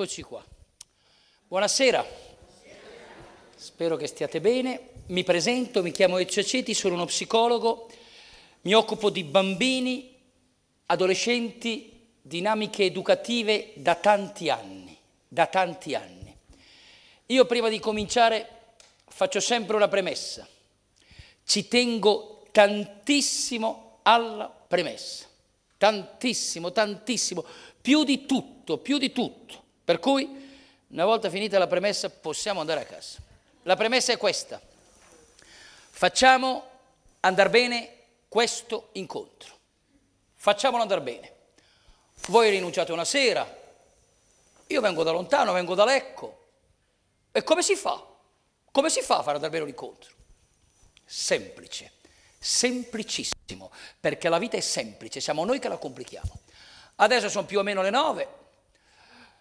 Eccoci qua. Buonasera. Spero che stiate bene. Mi presento, mi chiamo Ezio Aceti, sono uno psicologo. Mi occupo di bambini, adolescenti, dinamiche educative da tanti anni, da tanti anni. Io prima di cominciare faccio sempre una premessa. Ci tengo tantissimo alla premessa. Tantissimo, tantissimo, più di tutto, più di tutto. Per cui, una volta finita la premessa, possiamo andare a casa. La premessa è questa. Facciamo andare bene questo incontro. Facciamolo andare bene. Voi rinunciate una sera, io vengo da lontano, vengo da Lecco. E come si fa? Come si fa a fare un incontro? Semplice, semplicissimo, perché la vita è semplice, siamo noi che la complichiamo. Adesso sono più o meno le nove,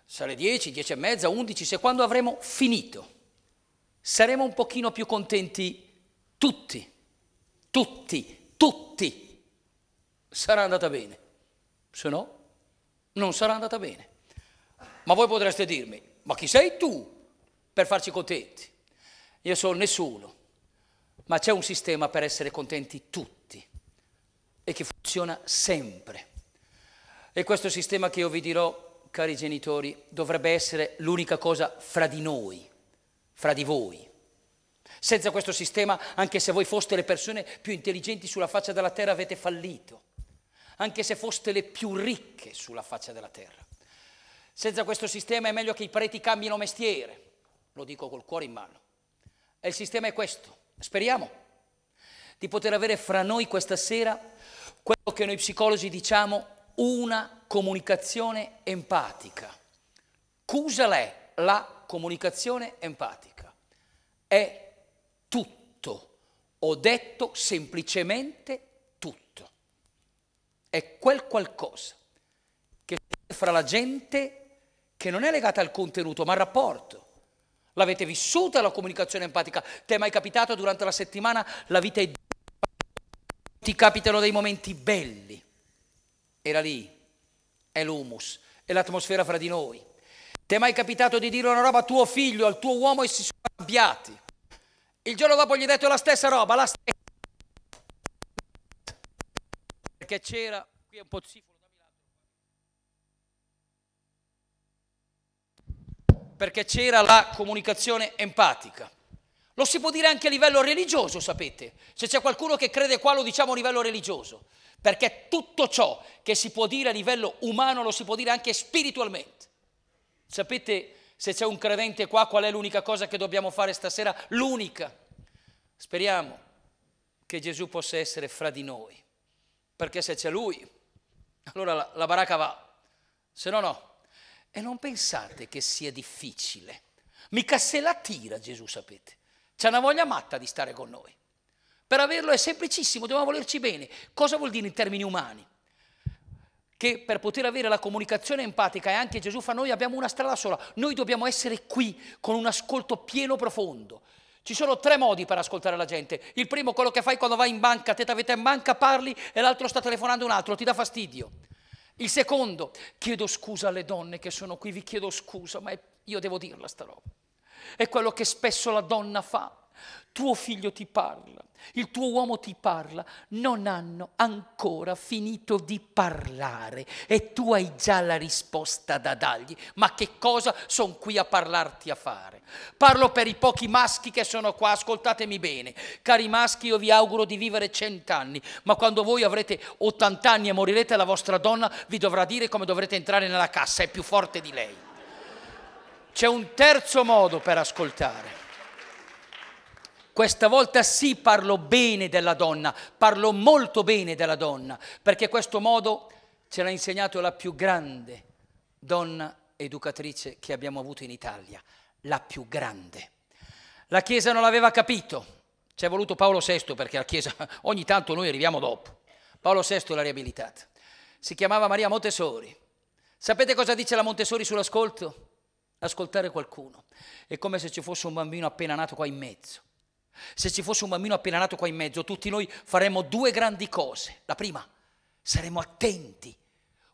sarà 10, 10 e mezza, 11, se quando avremo finito saremo un pochino più contenti tutti, tutti, tutti, sarà andata bene, se no non sarà andata bene. Ma voi potreste dirmi, ma chi sei tu per farci contenti? Io sono nessuno, ma c'è un sistema per essere contenti tutti e che funziona sempre. E questo sistema che io vi dirò cari genitori, dovrebbe essere l'unica cosa fra di noi, fra di voi. Senza questo sistema, anche se voi foste le persone più intelligenti sulla faccia della terra, avete fallito. Anche se foste le più ricche sulla faccia della terra. Senza questo sistema è meglio che i preti cambino mestiere. Lo dico col cuore in mano. E il sistema è questo. Speriamo di poter avere fra noi questa sera quello che noi psicologi diciamo una comunicazione empatica. Cusala è la comunicazione empatica. È tutto. Ho detto semplicemente tutto. È quel qualcosa che fra la gente che non è legata al contenuto ma al rapporto. L'avete vissuta la comunicazione empatica? Ti è mai capitato durante la settimana la vita è ti capitano dei momenti belli, era lì, è l'humus, è l'atmosfera fra di noi. Ti è mai capitato di dire una roba a tuo figlio, al tuo uomo e si sono arrabbiati? Il giorno dopo gli hai detto la stessa roba, la stessa. Perché c'era, qui è un po' zifolo. perché c'era la comunicazione empatica. Lo si può dire anche a livello religioso, sapete. Se c'è qualcuno che crede qua lo diciamo a livello religioso perché tutto ciò che si può dire a livello umano lo si può dire anche spiritualmente. Sapete se c'è un credente qua qual è l'unica cosa che dobbiamo fare stasera? L'unica. Speriamo che Gesù possa essere fra di noi, perché se c'è lui, allora la, la baracca va, se no no. E non pensate che sia difficile, mica se la tira Gesù, sapete. C'è una voglia matta di stare con noi. Per averlo è semplicissimo, dobbiamo volerci bene. Cosa vuol dire in termini umani? Che per poter avere la comunicazione empatica e anche Gesù fa noi abbiamo una strada sola, noi dobbiamo essere qui con un ascolto pieno profondo. Ci sono tre modi per ascoltare la gente. Il primo, quello che fai quando vai in banca, te t'avete in banca, parli e l'altro sta telefonando un altro, ti dà fastidio. Il secondo, chiedo scusa alle donne che sono qui, vi chiedo scusa, ma io devo dirla sta roba. È quello che spesso la donna fa tuo figlio ti parla, il tuo uomo ti parla, non hanno ancora finito di parlare e tu hai già la risposta da dargli. Ma che cosa sono qui a parlarti a fare? Parlo per i pochi maschi che sono qua, ascoltatemi bene. Cari maschi, io vi auguro di vivere cent'anni, ma quando voi avrete 80 anni e morirete, la vostra donna vi dovrà dire come dovrete entrare nella cassa, è più forte di lei. C'è un terzo modo per ascoltare. Questa volta sì parlo bene della donna, parlo molto bene della donna, perché questo modo ce l'ha insegnato la più grande donna educatrice che abbiamo avuto in Italia, la più grande. La Chiesa non l'aveva capito, ci è voluto Paolo VI perché la Chiesa ogni tanto noi arriviamo dopo. Paolo VI l'ha riabilitata. Si chiamava Maria Montessori. Sapete cosa dice la Montessori sull'ascolto? Ascoltare qualcuno. È come se ci fosse un bambino appena nato qua in mezzo. Se ci fosse un bambino appena nato qua in mezzo, tutti noi faremmo due grandi cose. La prima, saremmo attenti.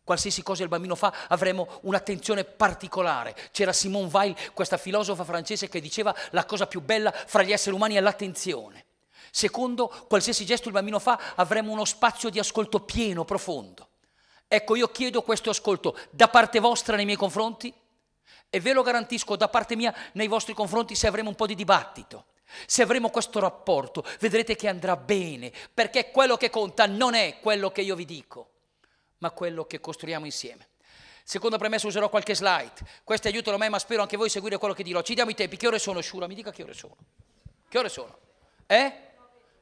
Qualsiasi cosa il bambino fa, avremo un'attenzione particolare. C'era Simone Weil, questa filosofa francese, che diceva la cosa più bella fra gli esseri umani è l'attenzione. Secondo, qualsiasi gesto il bambino fa, avremo uno spazio di ascolto pieno, profondo. Ecco, io chiedo questo ascolto da parte vostra nei miei confronti e ve lo garantisco da parte mia nei vostri confronti se avremo un po' di dibattito. Se avremo questo rapporto vedrete che andrà bene, perché quello che conta non è quello che io vi dico, ma quello che costruiamo insieme. Seconda premessa userò qualche slide. Questi aiutano me, ma spero anche voi seguire quello che dirò. Ci diamo i tempi. Che ore sono, Shura? Mi dica che ore sono. Che ore sono? Eh?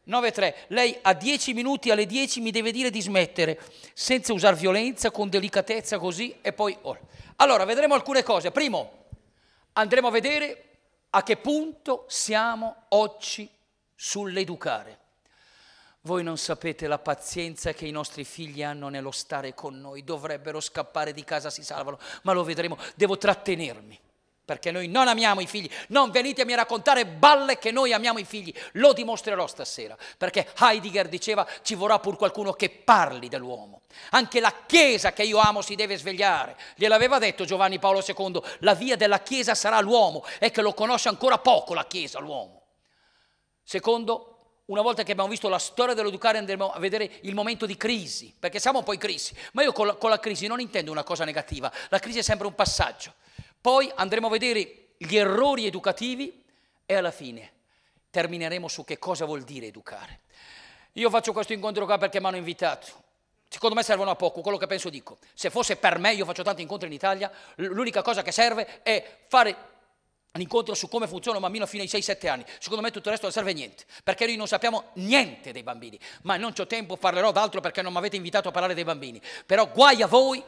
9.3. Lei a 10 minuti alle 10 mi deve dire di smettere, senza usare violenza, con delicatezza così e poi... Oh. Allora, vedremo alcune cose. Primo, andremo a vedere a che punto siamo oggi sull'educare? Voi non sapete la pazienza che i nostri figli hanno nello stare con noi, dovrebbero scappare di casa, si salvano, ma lo vedremo, devo trattenermi perché noi non amiamo i figli. Non venitemi a raccontare balle che noi amiamo i figli, lo dimostrerò stasera, perché Heidegger diceva ci vorrà pur qualcuno che parli dell'uomo. Anche la Chiesa che io amo si deve svegliare, gliel'aveva detto Giovanni Paolo II, la via della Chiesa sarà l'uomo e che lo conosce ancora poco la Chiesa, l'uomo. Secondo, una volta che abbiamo visto la storia dell'educare andremo a vedere il momento di crisi, perché siamo poi crisi, ma io con la, con la crisi non intendo una cosa negativa, la crisi è sempre un passaggio. Poi andremo a vedere gli errori educativi e alla fine termineremo su che cosa vuol dire educare. Io faccio questo incontro qua perché mi hanno invitato. Secondo me servono a poco, quello che penso dico. Se fosse per me, io faccio tanti incontri in Italia, l'unica cosa che serve è fare un incontro su come funziona un bambino fino ai 6-7 anni. Secondo me tutto il resto non serve a niente, perché noi non sappiamo niente dei bambini. Ma non ho tempo, parlerò d'altro perché non mi avete invitato a parlare dei bambini. Però guai a voi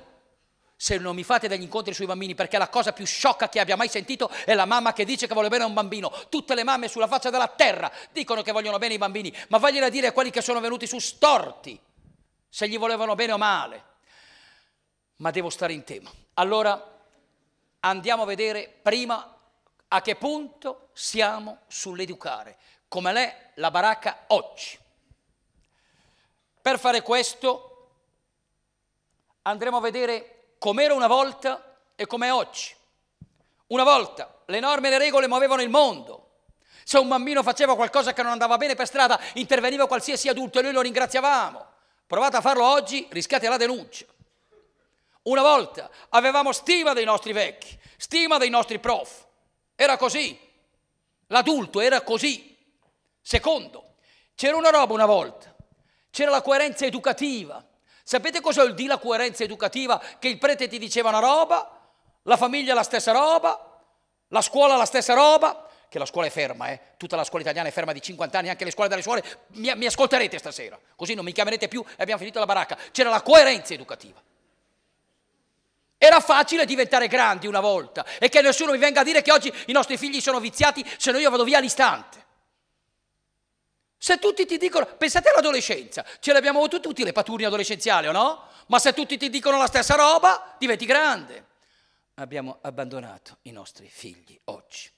se non mi fate degli incontri sui bambini, perché la cosa più sciocca che abbia mai sentito è la mamma che dice che vuole bene a un bambino. Tutte le mamme sulla faccia della terra dicono che vogliono bene i bambini, ma vogliono dire a quelli che sono venuti su storti, se gli volevano bene o male. Ma devo stare in tema. Allora andiamo a vedere prima a che punto siamo sull'educare, come l'è la baracca oggi. Per fare questo andremo a vedere com'era una volta e com'è oggi. Una volta le norme e le regole muovevano il mondo. Se un bambino faceva qualcosa che non andava bene per strada, interveniva qualsiasi adulto e noi lo ringraziavamo. Provate a farlo oggi, rischiate la denuncia. Una volta avevamo stima dei nostri vecchi, stima dei nostri prof. Era così. L'adulto era così. Secondo, c'era una roba una volta. C'era la coerenza educativa, Sapete cosa vuol dire la coerenza educativa? Che il prete ti diceva una roba, la famiglia la stessa roba, la scuola la stessa roba, che la scuola è ferma, eh? tutta la scuola italiana è ferma di 50 anni, anche le scuole delle suore, mi, mi ascolterete stasera, così non mi chiamerete più e abbiamo finito la baracca. C'era la coerenza educativa. Era facile diventare grandi una volta e che nessuno mi venga a dire che oggi i nostri figli sono viziati se no io vado via all'istante. Se tutti ti dicono, pensate all'adolescenza, ce l'abbiamo avuto tutti le paturnie adolescenziali o no? Ma se tutti ti dicono la stessa roba, diventi grande. Abbiamo abbandonato i nostri figli oggi.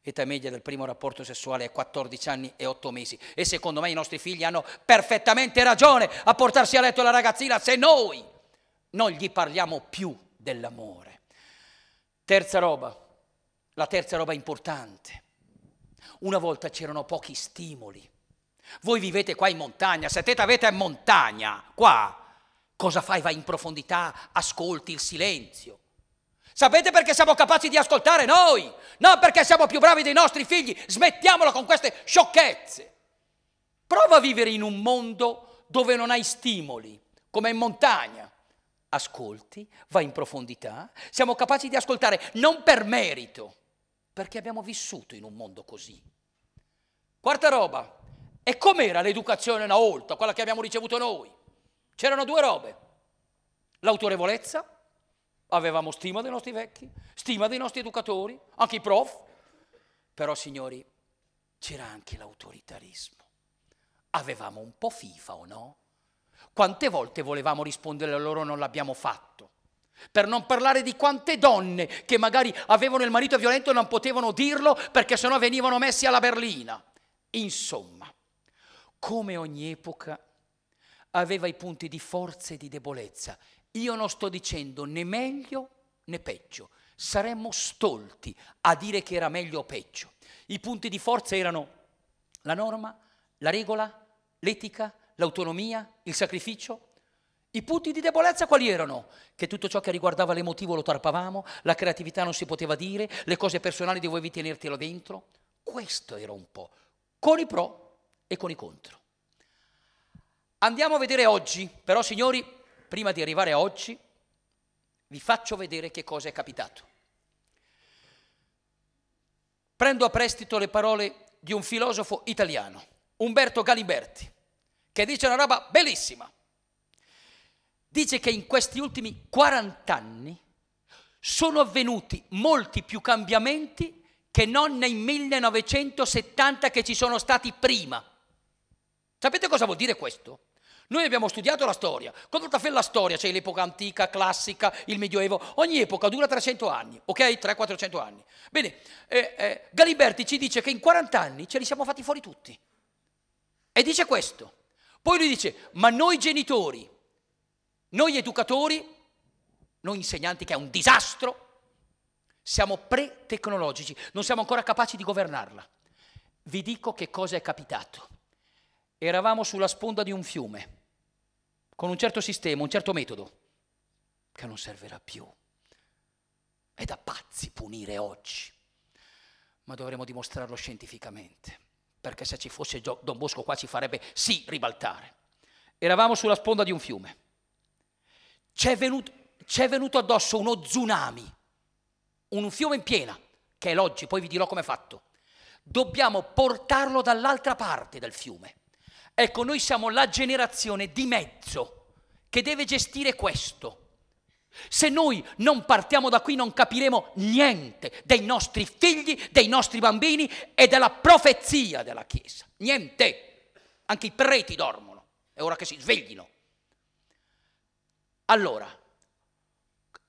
Età media del primo rapporto sessuale è 14 anni e 8 mesi e secondo me i nostri figli hanno perfettamente ragione a portarsi a letto la ragazzina se noi non gli parliamo più dell'amore. Terza roba, la terza roba importante. Una volta c'erano pochi stimoli voi vivete qua in montagna, se te avete in montagna, qua, cosa fai? Vai in profondità, ascolti il silenzio. Sapete perché siamo capaci di ascoltare noi? Non perché siamo più bravi dei nostri figli, smettiamola con queste sciocchezze. Prova a vivere in un mondo dove non hai stimoli, come in montagna. Ascolti, vai in profondità, siamo capaci di ascoltare non per merito, perché abbiamo vissuto in un mondo così. Quarta roba, e com'era l'educazione una volta, quella che abbiamo ricevuto noi? C'erano due robe, l'autorevolezza, avevamo stima dei nostri vecchi, stima dei nostri educatori, anche i prof, però signori c'era anche l'autoritarismo. Avevamo un po' FIFA o no? Quante volte volevamo rispondere a loro non l'abbiamo fatto? Per non parlare di quante donne che magari avevano il marito violento e non potevano dirlo perché sennò venivano messi alla berlina. Insomma, come ogni epoca, aveva i punti di forza e di debolezza. Io non sto dicendo né meglio né peggio, saremmo stolti a dire che era meglio o peggio. I punti di forza erano la norma, la regola, l'etica, l'autonomia, il sacrificio. I punti di debolezza quali erano? Che tutto ciò che riguardava l'emotivo lo tarpavamo, la creatività non si poteva dire, le cose personali dovevi tenertelo dentro. Questo era un po', con i pro e con i contro. Andiamo a vedere oggi, però signori, prima di arrivare a oggi, vi faccio vedere che cosa è capitato. Prendo a prestito le parole di un filosofo italiano, Umberto Galiberti, che dice una roba bellissima. Dice che in questi ultimi 40 anni sono avvenuti molti più cambiamenti che non nei 1970 che ci sono stati prima. Sapete cosa vuol dire questo? Noi abbiamo studiato la storia. Quando fa la storia c'è cioè l'epoca antica, classica, il Medioevo. Ogni epoca dura 300 anni, ok? 300-400 anni. Bene, eh, eh, Galiberti ci dice che in 40 anni ce li siamo fatti fuori tutti. E dice questo. Poi lui dice, ma noi genitori, noi educatori, noi insegnanti che è un disastro, siamo pre-tecnologici, non siamo ancora capaci di governarla. Vi dico che cosa è capitato eravamo sulla sponda di un fiume, con un certo sistema, un certo metodo, che non servirà più. È da pazzi punire oggi, ma dovremo dimostrarlo scientificamente, perché se ci fosse Don Bosco qua ci farebbe sì ribaltare. Eravamo sulla sponda di un fiume, c'è venuto, c'è venuto addosso uno tsunami, un fiume in piena, che è l'oggi, poi vi dirò come è fatto. Dobbiamo portarlo dall'altra parte del fiume Ecco, noi siamo la generazione di mezzo che deve gestire questo. Se noi non partiamo da qui non capiremo niente dei nostri figli, dei nostri bambini e della profezia della Chiesa. Niente. Anche i preti dormono. È ora che si sveglino. Allora,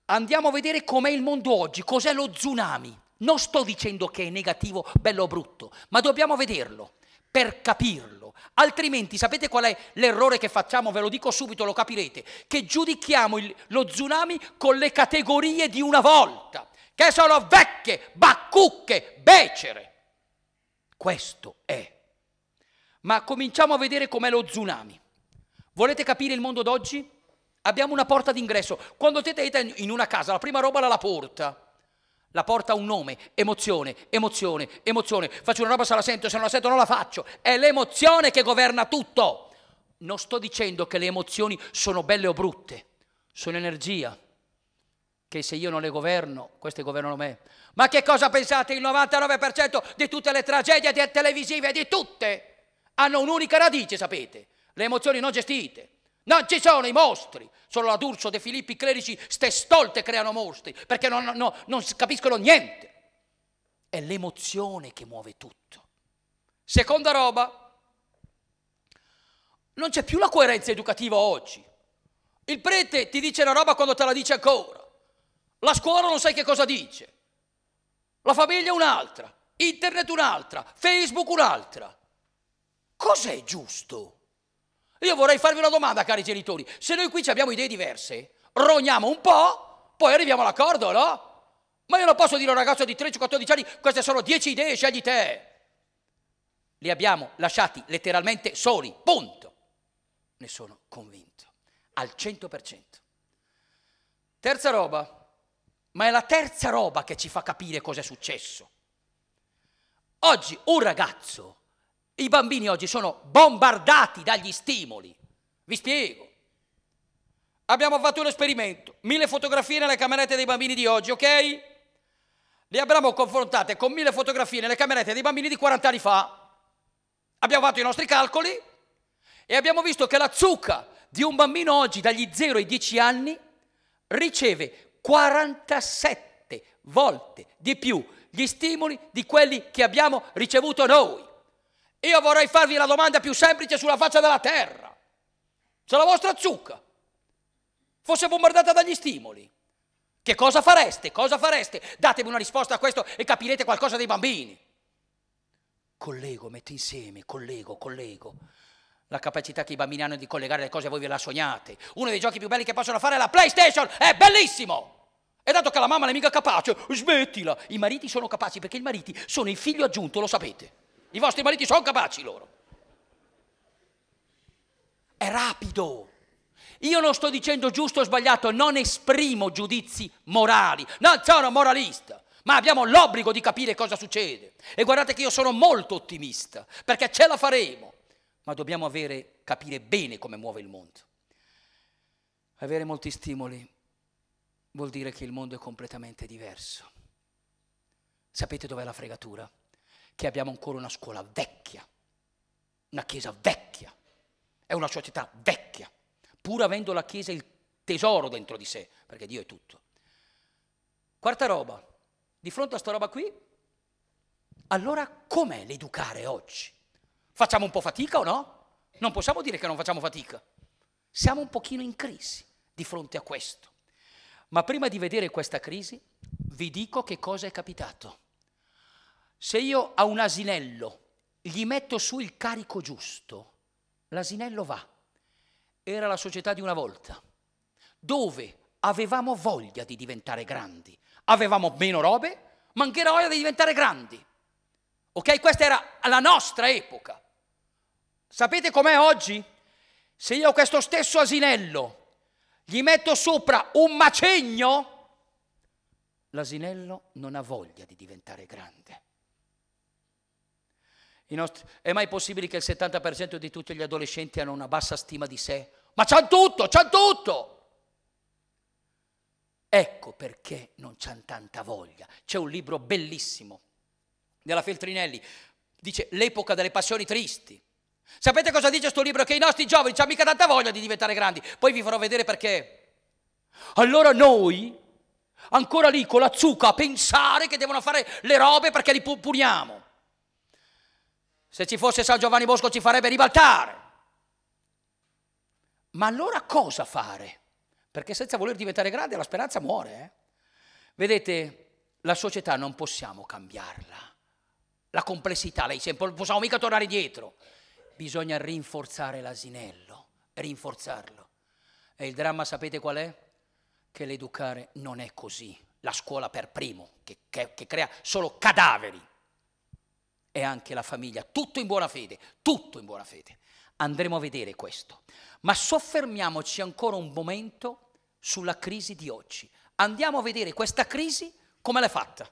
andiamo a vedere com'è il mondo oggi, cos'è lo tsunami. Non sto dicendo che è negativo, bello o brutto, ma dobbiamo vederlo per capirlo. Altrimenti sapete qual è l'errore che facciamo? Ve lo dico subito, lo capirete, che giudichiamo il, lo tsunami con le categorie di una volta, che sono vecchie, baccucche, becere. Questo è. Ma cominciamo a vedere com'è lo tsunami. Volete capire il mondo d'oggi? Abbiamo una porta d'ingresso. Quando siete in una casa, la prima roba è la porta. La porta ha un nome, emozione, emozione, emozione. Faccio una roba se la sento, se non la sento non la faccio. È l'emozione che governa tutto. Non sto dicendo che le emozioni sono belle o brutte, sono energia, che se io non le governo, queste governano me. Ma che cosa pensate? Il 99% di tutte le tragedie televisive, di tutte, hanno un'unica radice, sapete? Le emozioni non gestite. Non ci sono i mostri, solo la D'Urso, De Filippi, i clerici, ste stolte creano mostri, perché non, non, non capiscono niente. È l'emozione che muove tutto. Seconda roba, non c'è più la coerenza educativa oggi. Il prete ti dice una roba quando te la dice ancora. La scuola non sai che cosa dice. La famiglia un'altra, internet un'altra, Facebook un'altra. Cos'è giusto? Io vorrei farvi una domanda, cari genitori. Se noi qui abbiamo idee diverse, rogniamo un po', poi arriviamo all'accordo, no? Ma io non posso dire a un ragazzo di 13-14 anni, queste sono 10 idee, scegli te. Li abbiamo lasciati letteralmente soli, punto. Ne sono convinto, al 100%. Terza roba, ma è la terza roba che ci fa capire cosa è successo. Oggi un ragazzo i bambini oggi sono bombardati dagli stimoli. Vi spiego. Abbiamo fatto un esperimento, mille fotografie nelle camerette dei bambini di oggi, ok? Le abbiamo confrontate con mille fotografie nelle camerette dei bambini di 40 anni fa. Abbiamo fatto i nostri calcoli e abbiamo visto che la zucca di un bambino oggi dagli 0 ai 10 anni riceve 47 volte di più gli stimoli di quelli che abbiamo ricevuto noi. Io vorrei farvi la domanda più semplice sulla faccia della terra. Se la vostra zucca fosse bombardata dagli stimoli, che cosa fareste? Cosa fareste? Datemi una risposta a questo e capirete qualcosa dei bambini. Collego, metto insieme, collego, collego. La capacità che i bambini hanno di collegare le cose voi ve la sognate. Uno dei giochi più belli che possono fare è la PlayStation, è bellissimo! E dato che la mamma non è mica capace, smettila! I mariti sono capaci perché i mariti sono il figlio aggiunto, lo sapete. I vostri mariti sono capaci loro. È rapido. Io non sto dicendo giusto o sbagliato, non esprimo giudizi morali, non sono moralista, ma abbiamo l'obbligo di capire cosa succede. E guardate che io sono molto ottimista, perché ce la faremo, ma dobbiamo avere, capire bene come muove il mondo. Avere molti stimoli vuol dire che il mondo è completamente diverso. Sapete dov'è la fregatura? che abbiamo ancora una scuola vecchia, una chiesa vecchia, è una società vecchia, pur avendo la chiesa il tesoro dentro di sé, perché Dio è tutto. Quarta roba, di fronte a sta roba qui, allora com'è l'educare oggi? Facciamo un po' fatica o no? Non possiamo dire che non facciamo fatica. Siamo un pochino in crisi di fronte a questo. Ma prima di vedere questa crisi, vi dico che cosa è capitato. Se io a un asinello gli metto su il carico giusto, l'asinello va. Era la società di una volta, dove avevamo voglia di diventare grandi, avevamo meno robe, ma anche voglia di diventare grandi. Ok? Questa era la nostra epoca. Sapete com'è oggi? Se io a questo stesso asinello gli metto sopra un macegno, l'asinello non ha voglia di diventare grande nostri... È mai possibile che il 70% di tutti gli adolescenti hanno una bassa stima di sé? Ma c'hanno tutto, c'hanno tutto! Ecco perché non c'hanno tanta voglia. C'è un libro bellissimo della Feltrinelli, dice L'epoca delle passioni tristi. Sapete cosa dice questo libro? Che i nostri giovani hanno mica tanta voglia di diventare grandi. Poi vi farò vedere perché. Allora noi, ancora lì con la zucca, a pensare che devono fare le robe perché li puniamo. Se ci fosse San Giovanni Bosco ci farebbe ribaltare. Ma allora cosa fare? Perché senza voler diventare grande la speranza muore. Eh? Vedete, la società non possiamo cambiarla. La complessità, lei sempre, non possiamo mica tornare indietro. Bisogna rinforzare l'asinello, rinforzarlo. E il dramma sapete qual è? Che l'educare non è così. La scuola per primo, che, che, che crea solo cadaveri e anche la famiglia, tutto in buona fede, tutto in buona fede. Andremo a vedere questo. Ma soffermiamoci ancora un momento sulla crisi di oggi. Andiamo a vedere questa crisi come l'è fatta.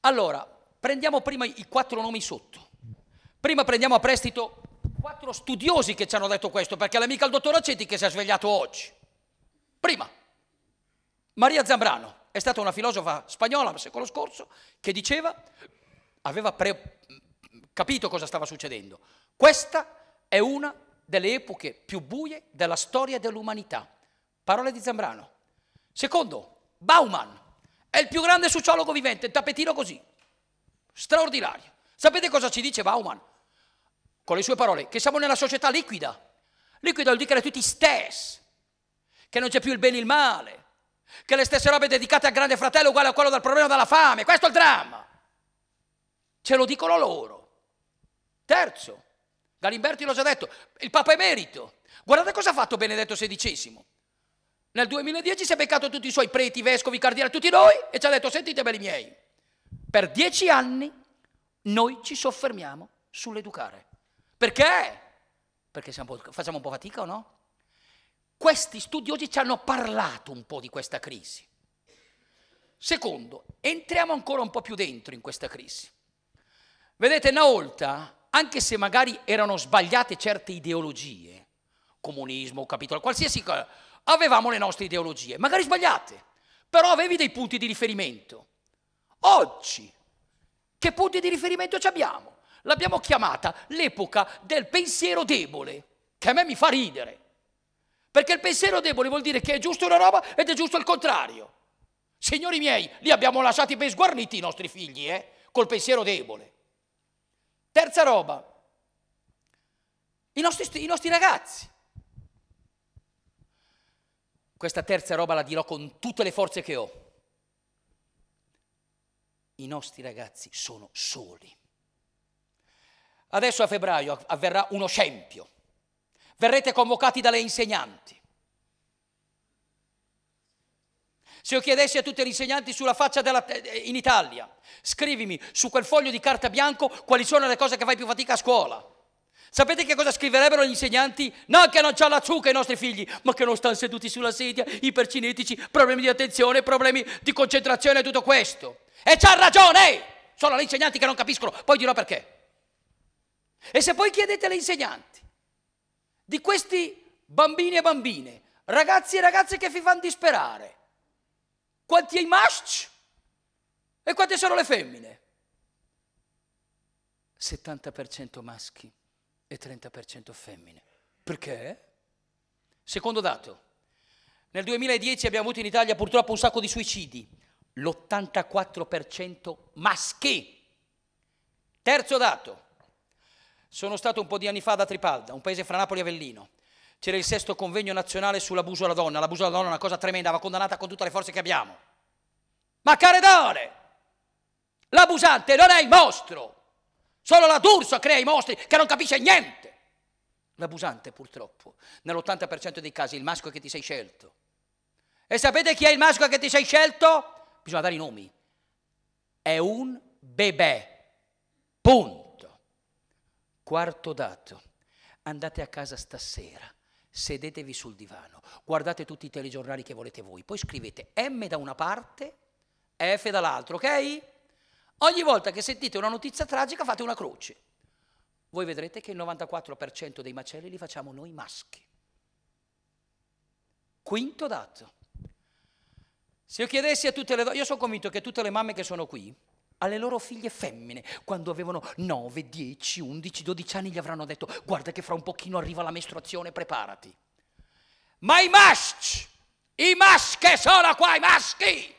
Allora, prendiamo prima i quattro nomi sotto. Prima prendiamo a prestito quattro studiosi che ci hanno detto questo, perché l'amica il dottor Aceti che si è svegliato oggi. Prima, Maria Zambrano è stata una filosofa spagnola del secolo scorso che diceva, aveva pre- capito cosa stava succedendo. Questa è una delle epoche più buie della storia dell'umanità. Parole di Zambrano. Secondo, Bauman è il più grande sociologo vivente, il tappetino così. Straordinario. Sapete cosa ci dice Bauman? Con le sue parole, che siamo nella società liquida. Liquida vuol dire che tutti stessi, che non c'è più il bene e il male, che le stesse robe dedicate al Grande Fratello uguale a quello del problema della fame. Questo è il dramma. Ce lo dicono loro. Terzo, Galimberti l'ho già detto, il Papa è merito. Guardate cosa ha fatto Benedetto XVI. Nel 2010 si è beccato tutti i suoi preti, vescovi, cardinali, tutti noi, e ci ha detto, sentite belli miei, per dieci anni noi ci soffermiamo sull'educare. Perché? Perché facciamo un po' fatica o no? questi studiosi ci hanno parlato un po' di questa crisi. Secondo, entriamo ancora un po' più dentro in questa crisi. Vedete, Naolta, anche se magari erano sbagliate certe ideologie, comunismo, capitolo, qualsiasi cosa, avevamo le nostre ideologie, magari sbagliate, però avevi dei punti di riferimento. Oggi, che punti di riferimento ci abbiamo? L'abbiamo chiamata l'epoca del pensiero debole, che a me mi fa ridere. Perché il pensiero debole vuol dire che è giusto una roba ed è giusto il contrario. Signori miei, li abbiamo lasciati ben sguarniti i nostri figli, eh? col pensiero debole. Terza roba, i nostri, i nostri ragazzi. Questa terza roba la dirò con tutte le forze che ho. I nostri ragazzi sono soli. Adesso a febbraio avverrà uno scempio verrete convocati dalle insegnanti. Se io chiedessi a tutti gli insegnanti sulla faccia della, eh, in Italia, scrivimi su quel foglio di carta bianco quali sono le cose che fai più fatica a scuola. Sapete che cosa scriverebbero gli insegnanti? Non che non c'ha la zucca i nostri figli, ma che non stanno seduti sulla sedia, ipercinetici, problemi di attenzione, problemi di concentrazione e tutto questo. E c'ha ragione! Sono gli insegnanti che non capiscono, poi dirò perché. E se poi chiedete agli insegnanti di questi bambini e bambine, ragazzi e ragazze che vi fanno disperare. Quanti i maschi e quante sono le femmine? 70% maschi e 30% femmine. Perché? Secondo dato, nel 2010 abbiamo avuto in Italia purtroppo un sacco di suicidi, l'84% maschi. Terzo dato, sono stato un po' di anni fa da Tripalda, un paese fra Napoli e Avellino. C'era il sesto convegno nazionale sull'abuso alla donna. L'abuso alla donna è una cosa tremenda, va condannata con tutte le forze che abbiamo. Ma care donne, l'abusante non è il mostro. Solo la D'Urso crea i mostri che non capisce niente. L'abusante, purtroppo, nell'80% dei casi è il maschio che ti sei scelto. E sapete chi è il maschio che ti sei scelto? Bisogna dare i nomi. È un bebè. Punto. Quarto dato, andate a casa stasera, sedetevi sul divano, guardate tutti i telegiornali che volete voi, poi scrivete M da una parte, F dall'altra, ok? Ogni volta che sentite una notizia tragica fate una croce. Voi vedrete che il 94% dei macelli li facciamo noi maschi. Quinto dato. Se io chiedessi a tutte le donne, io sono convinto che tutte le mamme che sono qui, alle loro figlie femmine, quando avevano 9, 10, 11, 12 anni, gli avranno detto guarda che fra un pochino arriva la mestruazione, preparati. Ma i maschi, i maschi sono qua, i maschi!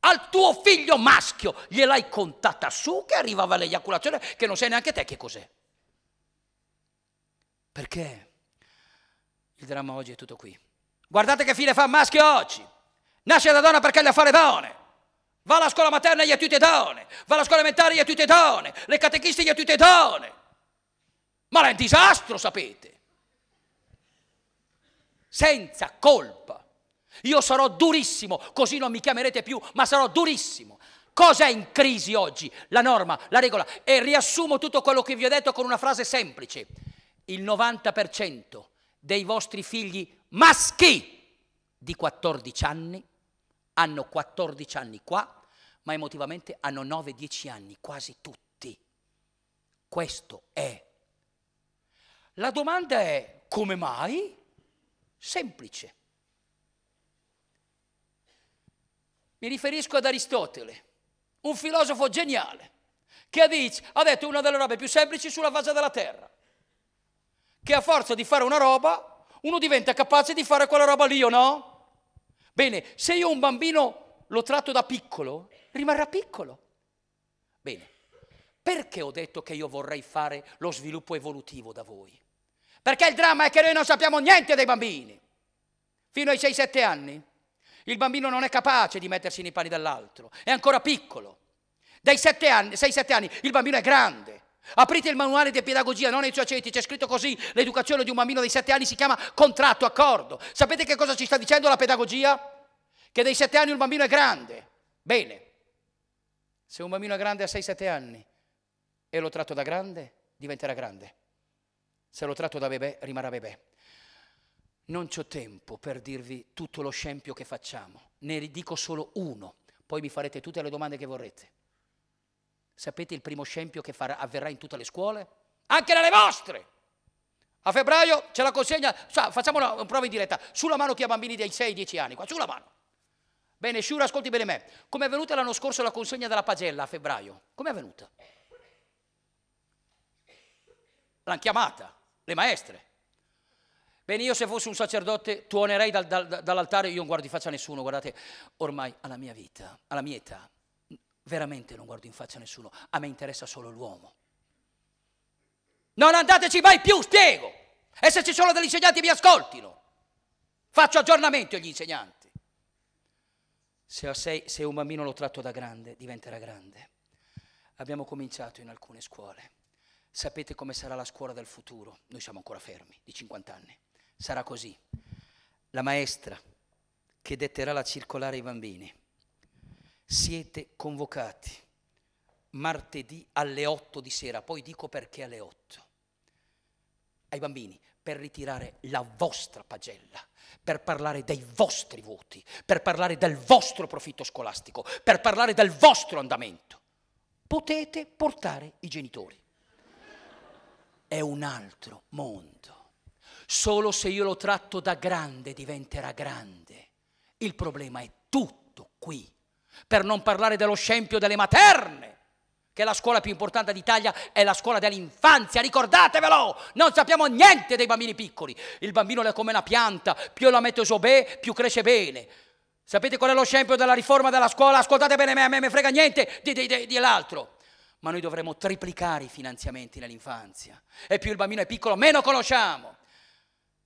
Al tuo figlio maschio gliel'hai contata su che arrivava l'eiaculazione che non sai neanche te che cos'è. Perché il dramma oggi è tutto qui. Guardate che fine fa maschio oggi. Nasce da donna perché le affare donne Va alla scuola materna e gli a tutte donne, va alla scuola elementare e gli a tutte donne, le catechiste gli a tutte donne. Ma è un disastro, sapete. Senza colpa. Io sarò durissimo, così non mi chiamerete più, ma sarò durissimo. Cos'è in crisi oggi? La norma, la regola. E riassumo tutto quello che vi ho detto con una frase semplice. Il 90% dei vostri figli maschi di 14 anni hanno 14 anni qua ma emotivamente hanno 9-10 anni, quasi tutti. Questo è. La domanda è come mai? Semplice. Mi riferisco ad Aristotele, un filosofo geniale, che ha detto una delle robe più semplici sulla faccia della Terra, che a forza di fare una roba, uno diventa capace di fare quella roba lì o no? Bene, se io un bambino lo tratto da piccolo, rimarrà piccolo. Bene, perché ho detto che io vorrei fare lo sviluppo evolutivo da voi? Perché il dramma è che noi non sappiamo niente dei bambini. Fino ai 6-7 anni il bambino non è capace di mettersi nei panni dell'altro, è ancora piccolo. Dai 6-7 anni, anni il bambino è grande. Aprite il manuale di pedagogia, non i suoi aceti, c'è scritto così, l'educazione di un bambino dei 7 anni si chiama contratto, accordo. Sapete che cosa ci sta dicendo la pedagogia? Che dai 7 anni un bambino è grande. Bene, se un bambino è grande a 6-7 anni e lo tratto da grande, diventerà grande. Se lo tratto da bebè, rimarrà bebè. Non ho tempo per dirvi tutto lo scempio che facciamo, ne ridico solo uno, poi mi farete tutte le domande che vorrete. Sapete il primo scempio che farà, avverrà in tutte le scuole? Anche nelle vostre! A febbraio ce la consegna, cioè, facciamo una prova in diretta, sulla mano chi ha bambini dai 6-10 anni, qua, sulla mano. Bene, Shura, ascolti bene me. Come è venuta l'anno scorso la consegna della pagella a febbraio? Come è venuta? L'hanno chiamata, le maestre. Bene, io se fossi un sacerdote tuonerei dal, dal, dall'altare, io non guardo in faccia a nessuno, guardate, ormai alla mia vita, alla mia età, veramente non guardo in faccia a nessuno, a me interessa solo l'uomo. Non andateci mai più, spiego! E se ci sono degli insegnanti mi ascoltino. Faccio aggiornamento agli insegnanti. Se, sei, se un bambino lo tratto da grande, diventerà grande. Abbiamo cominciato in alcune scuole. Sapete come sarà la scuola del futuro? Noi siamo ancora fermi, di 50 anni. Sarà così. La maestra che detterà la circolare ai bambini. Siete convocati martedì alle 8 di sera, poi dico perché alle 8. Ai bambini, per ritirare la vostra pagella, per parlare dei vostri voti, per parlare del vostro profitto scolastico, per parlare del vostro andamento. Potete portare i genitori. È un altro mondo. Solo se io lo tratto da grande diventerà grande. Il problema è tutto qui. Per non parlare dello scempio delle materne, che la scuola più importante d'Italia è la scuola dell'infanzia, ricordatevelo! Non sappiamo niente dei bambini piccoli. Il bambino è come una pianta, più la metto mette sobè, più cresce bene. Sapete qual è lo scempio della riforma della scuola? Ascoltate bene a me mi frega niente di, di, di, di l'altro. Ma noi dovremmo triplicare i finanziamenti nell'infanzia. E più il bambino è piccolo, meno conosciamo.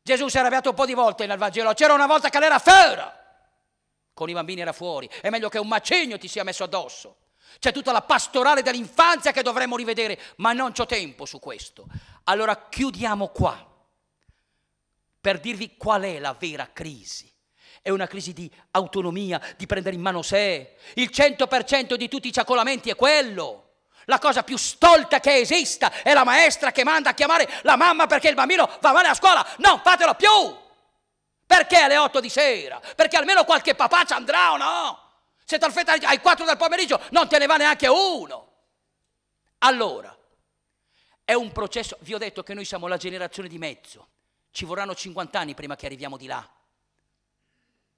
Gesù si è arrabbiato un po' di volte nel Vangelo. C'era una volta che l'era fera. Con i bambini era fuori. È meglio che un macigno ti sia messo addosso. C'è tutta la pastorale dell'infanzia che dovremmo rivedere, ma non c'ho tempo su questo. Allora chiudiamo qua per dirvi qual è la vera crisi. È una crisi di autonomia, di prendere in mano sé. Il 100% di tutti i ciacolamenti è quello. La cosa più stolta che esista è la maestra che manda a chiamare la mamma perché il bambino va male a scuola. Non fatelo più! Perché alle 8 di sera? Perché almeno qualche papà ci andrà o no? Se ti alfetta ai 4 del pomeriggio non te ne va neanche uno. Allora, è un processo, vi ho detto che noi siamo la generazione di mezzo, ci vorranno 50 anni prima che arriviamo di là.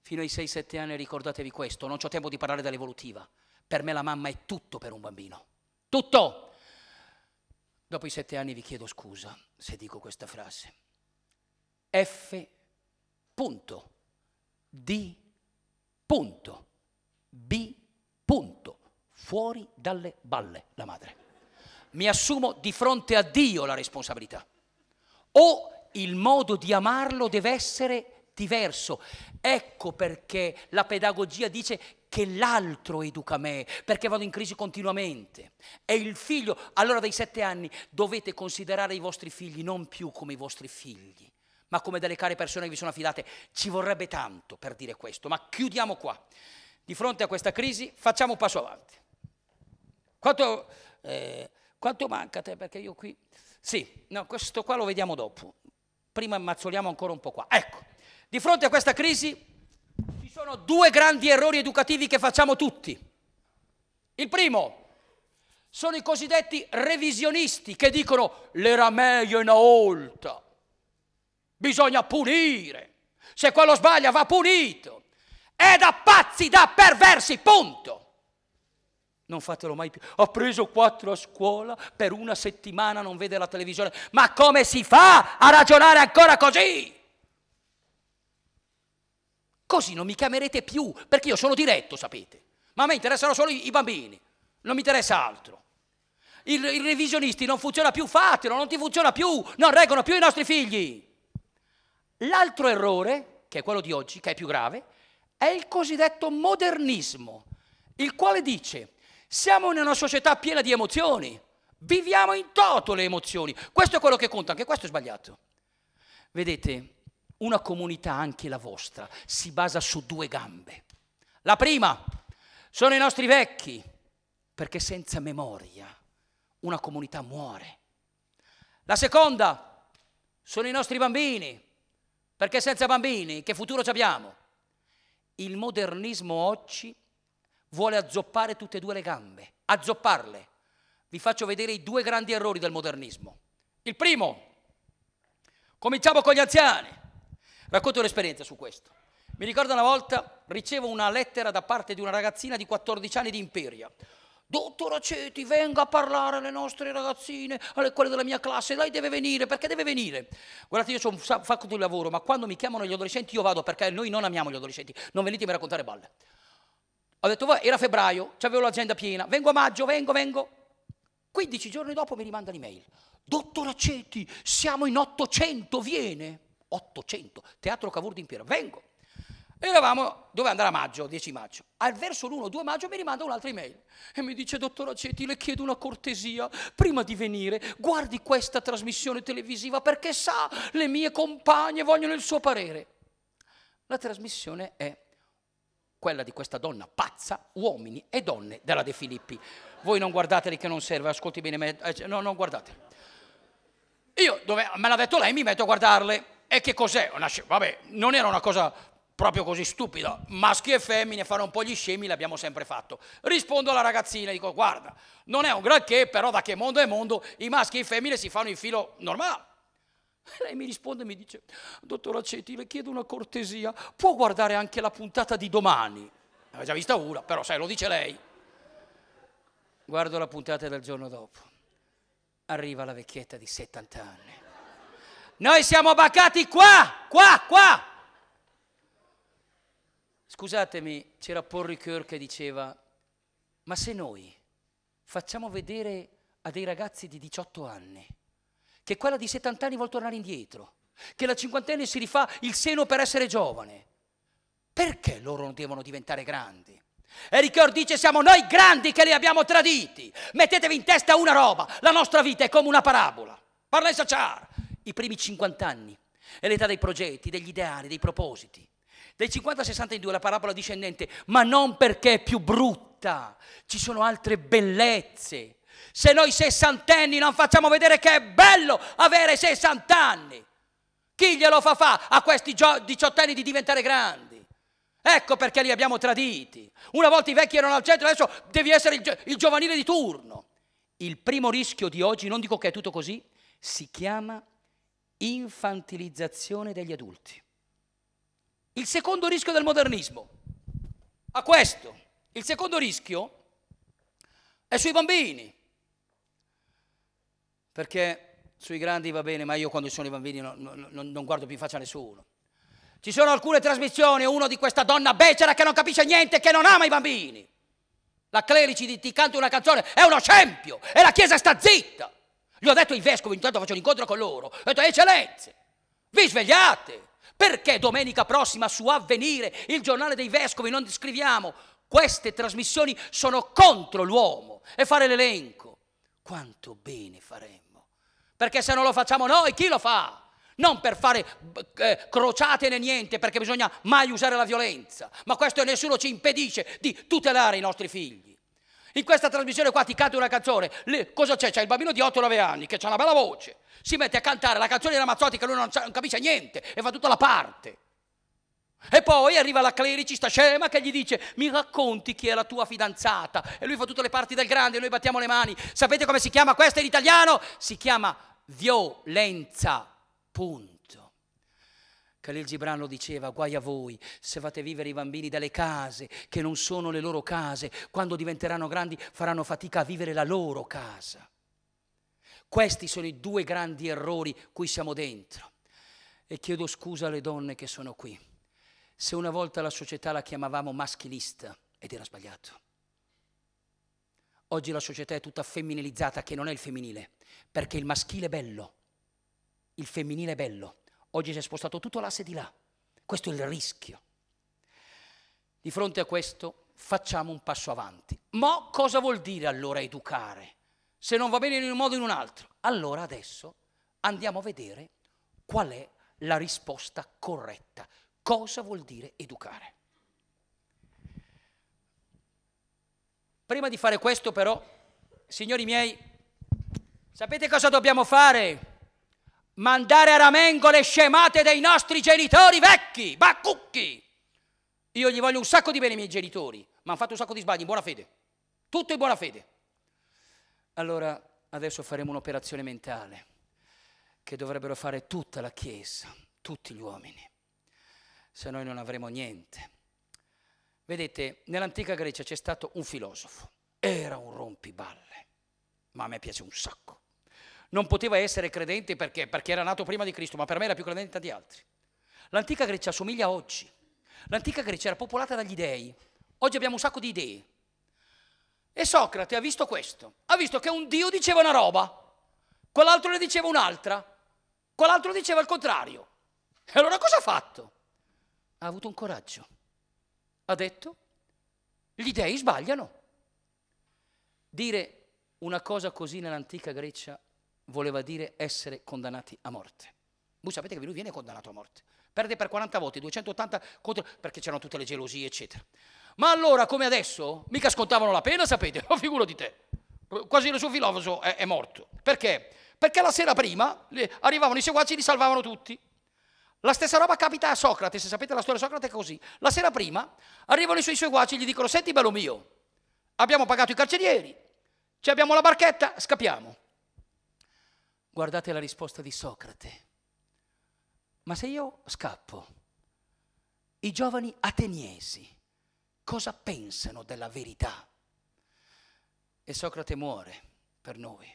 Fino ai 6-7 anni ricordatevi questo, non ho tempo di parlare dell'evolutiva. Per me la mamma è tutto per un bambino. Tutto! Dopo i 7 anni vi chiedo scusa se dico questa frase. F. Punto. D. Punto. B. Punto. Fuori dalle balle la madre. Mi assumo di fronte a Dio la responsabilità. O il modo di amarlo deve essere diverso. Ecco perché la pedagogia dice che l'altro educa me, perché vado in crisi continuamente. E il figlio. Allora dai sette anni dovete considerare i vostri figli non più come i vostri figli, ma come delle care persone che vi sono affidate. Ci vorrebbe tanto per dire questo, ma chiudiamo qua di fronte a questa crisi facciamo un passo avanti. Quanto, eh, quanto manca a te? Perché io qui... Sì, no, questo qua lo vediamo dopo. Prima ammazzoliamo ancora un po' qua. Ecco, di fronte a questa crisi ci sono due grandi errori educativi che facciamo tutti. Il primo sono i cosiddetti revisionisti che dicono l'era meglio una volta, bisogna punire, se quello sbaglia va punito, è da pazzi, da perversi, punto. Non fatelo mai più. Ho preso quattro a scuola, per una settimana non vede la televisione. Ma come si fa a ragionare ancora così? Così non mi chiamerete più, perché io sono diretto, sapete. Ma a me interessano solo i bambini, non mi interessa altro. I, il revisionisti non funziona più, fatelo, non ti funziona più, non reggono più i nostri figli. L'altro errore, che è quello di oggi, che è più grave, è il cosiddetto modernismo, il quale dice siamo in una società piena di emozioni, viviamo in toto le emozioni, questo è quello che conta, anche questo è sbagliato. Vedete, una comunità, anche la vostra, si basa su due gambe. La prima sono i nostri vecchi, perché senza memoria una comunità muore. La seconda sono i nostri bambini, perché senza bambini che futuro abbiamo? Il modernismo oggi vuole azzoppare tutte e due le gambe, azzopparle. Vi faccio vedere i due grandi errori del modernismo. Il primo, cominciamo con gli anziani. Racconto un'esperienza su questo. Mi ricordo una volta ricevo una lettera da parte di una ragazzina di 14 anni di Imperia. Dottor Aceti, venga a parlare alle nostre ragazzine, alle quelle della mia classe, lei deve venire, perché deve venire? Guardate, io ho un sacco di lavoro, ma quando mi chiamano gli adolescenti io vado perché noi non amiamo gli adolescenti, non venitemi a raccontare balle. Ho detto, era febbraio, avevo l'agenda piena, vengo a maggio, vengo, vengo. 15 giorni dopo mi rimanda l'email. Dottor Aceti, siamo in 800, viene. 800, Teatro Cavour d'Impiero, vengo eravamo, dove andare a maggio, 10 maggio. Al verso l'1-2 maggio mi rimanda un'altra email e mi dice, dottor Aceti, le chiedo una cortesia, prima di venire guardi questa trasmissione televisiva perché sa, le mie compagne vogliono il suo parere. La trasmissione è quella di questa donna pazza, uomini e donne della De Filippi. Voi non guardateli che non serve, ascolti bene, me, eh, cioè, no, non guardateli. Io, dove me l'ha detto lei, mi metto a guardarle. E che cos'è? Una, vabbè, non era una cosa proprio così stupido, maschi e femmine, fare un po' gli scemi, l'abbiamo sempre fatto. Rispondo alla ragazzina, dico guarda, non è un granché, però da che mondo è mondo, i maschi e i femmine si fanno in filo normale. Lei mi risponde e mi dice, dottor Aceti, le chiedo una cortesia, può guardare anche la puntata di domani? Aveva già vista una, però sai, lo dice lei. Guardo la puntata del giorno dopo. Arriva la vecchietta di 70 anni. Noi siamo baccati qua, qua, qua. Scusatemi, c'era Paul Ricoeur che diceva, ma se noi facciamo vedere a dei ragazzi di 18 anni che quella di 70 anni vuol tornare indietro, che la cinquantenne si rifà il seno per essere giovane, perché loro non devono diventare grandi? E Ricoeur dice siamo noi grandi che li abbiamo traditi. Mettetevi in testa una roba, la nostra vita è come una parabola. Parla di Sachar, i primi 50 anni è l'età dei progetti, degli ideali, dei propositi. Dai 50 al 62 la parabola discendente, ma non perché è più brutta, ci sono altre bellezze. Se noi sessantenni non facciamo vedere che è bello avere 60 anni, chi glielo fa fa a questi diciottenni di diventare grandi? Ecco perché li abbiamo traditi. Una volta i vecchi erano al centro, adesso devi essere il, gio- il giovanile di turno. Il primo rischio di oggi, non dico che è tutto così, si chiama infantilizzazione degli adulti. Il secondo rischio del modernismo, a questo, il secondo rischio è sui bambini, perché sui grandi va bene, ma io quando sono i bambini non, non, non guardo più in faccia a nessuno. Ci sono alcune trasmissioni, uno di questa donna becera che non capisce niente, che non ama i bambini. La Clerici ti, ti canta una canzone, è uno scempio, e la Chiesa sta zitta. Gli ho detto ai vescovi, intanto faccio un incontro con loro, ho detto, eccellenze, vi svegliate, perché domenica prossima su Avvenire, il giornale dei vescovi, non scriviamo? Queste trasmissioni sono contro l'uomo e fare l'elenco. Quanto bene faremmo. Perché se non lo facciamo noi, chi lo fa? Non per fare eh, crociate né niente, perché bisogna mai usare la violenza, ma questo nessuno ci impedisce di tutelare i nostri figli. In questa trasmissione qua ti canta una canzone, lì, cosa c'è? C'è il bambino di 8-9 anni che ha una bella voce, si mette a cantare la canzone di Ramazzotti che lui non, non capisce niente e fa tutta la parte. E poi arriva la clericista scema che gli dice mi racconti chi è la tua fidanzata e lui fa tutte le parti del grande e noi battiamo le mani. Sapete come si chiama questa in italiano? Si chiama violenza, punto. Khalil Gibran lo diceva, guai a voi se fate vivere i bambini dalle case che non sono le loro case, quando diventeranno grandi faranno fatica a vivere la loro casa. Questi sono i due grandi errori cui siamo dentro. E chiedo scusa alle donne che sono qui. Se una volta la società la chiamavamo maschilista ed era sbagliato. Oggi la società è tutta femminilizzata, che non è il femminile, perché il maschile è bello, il femminile è bello Oggi si è spostato tutto l'asse di là. Questo è il rischio. Di fronte a questo facciamo un passo avanti. Ma cosa vuol dire allora educare? Se non va bene in un modo o in un altro. Allora adesso andiamo a vedere qual è la risposta corretta. Cosa vuol dire educare? Prima di fare questo però, signori miei, sapete cosa dobbiamo fare? mandare a ramengo le scemate dei nostri genitori vecchi, baccucchi. Io gli voglio un sacco di bene ai miei genitori, ma hanno fatto un sacco di sbagli in buona fede. Tutto in buona fede. Allora adesso faremo un'operazione mentale che dovrebbero fare tutta la Chiesa, tutti gli uomini, se noi non avremo niente. Vedete, nell'antica Grecia c'è stato un filosofo, era un rompiballe, ma a me piace un sacco non poteva essere credente perché? perché era nato prima di Cristo, ma per me era più credente di altri. L'antica Grecia assomiglia a oggi. L'antica Grecia era popolata dagli dei. Oggi abbiamo un sacco di idee. E Socrate ha visto questo. Ha visto che un dio diceva una roba, quell'altro ne diceva un'altra, quell'altro diceva il contrario. E allora cosa ha fatto? Ha avuto un coraggio. Ha detto, gli dei sbagliano. Dire una cosa così nell'antica Grecia voleva dire essere condannati a morte. Voi sapete che lui viene condannato a morte. Perde per 40 voti, 280 contro, perché c'erano tutte le gelosie, eccetera. Ma allora, come adesso, mica scontavano la pena, sapete, ma figuro di te. Quasi il suo filosofo è, è morto. Perché? Perché la sera prima arrivavano i seguaci e li salvavano tutti. La stessa roba capita a Socrate, se sapete la storia di Socrate è così. La sera prima arrivano i suoi seguaci e gli dicono, senti bello mio, abbiamo pagato i carcerieri, ci abbiamo la barchetta, scappiamo. Guardate la risposta di Socrate. Ma se io scappo, i giovani ateniesi cosa pensano della verità? E Socrate muore per noi.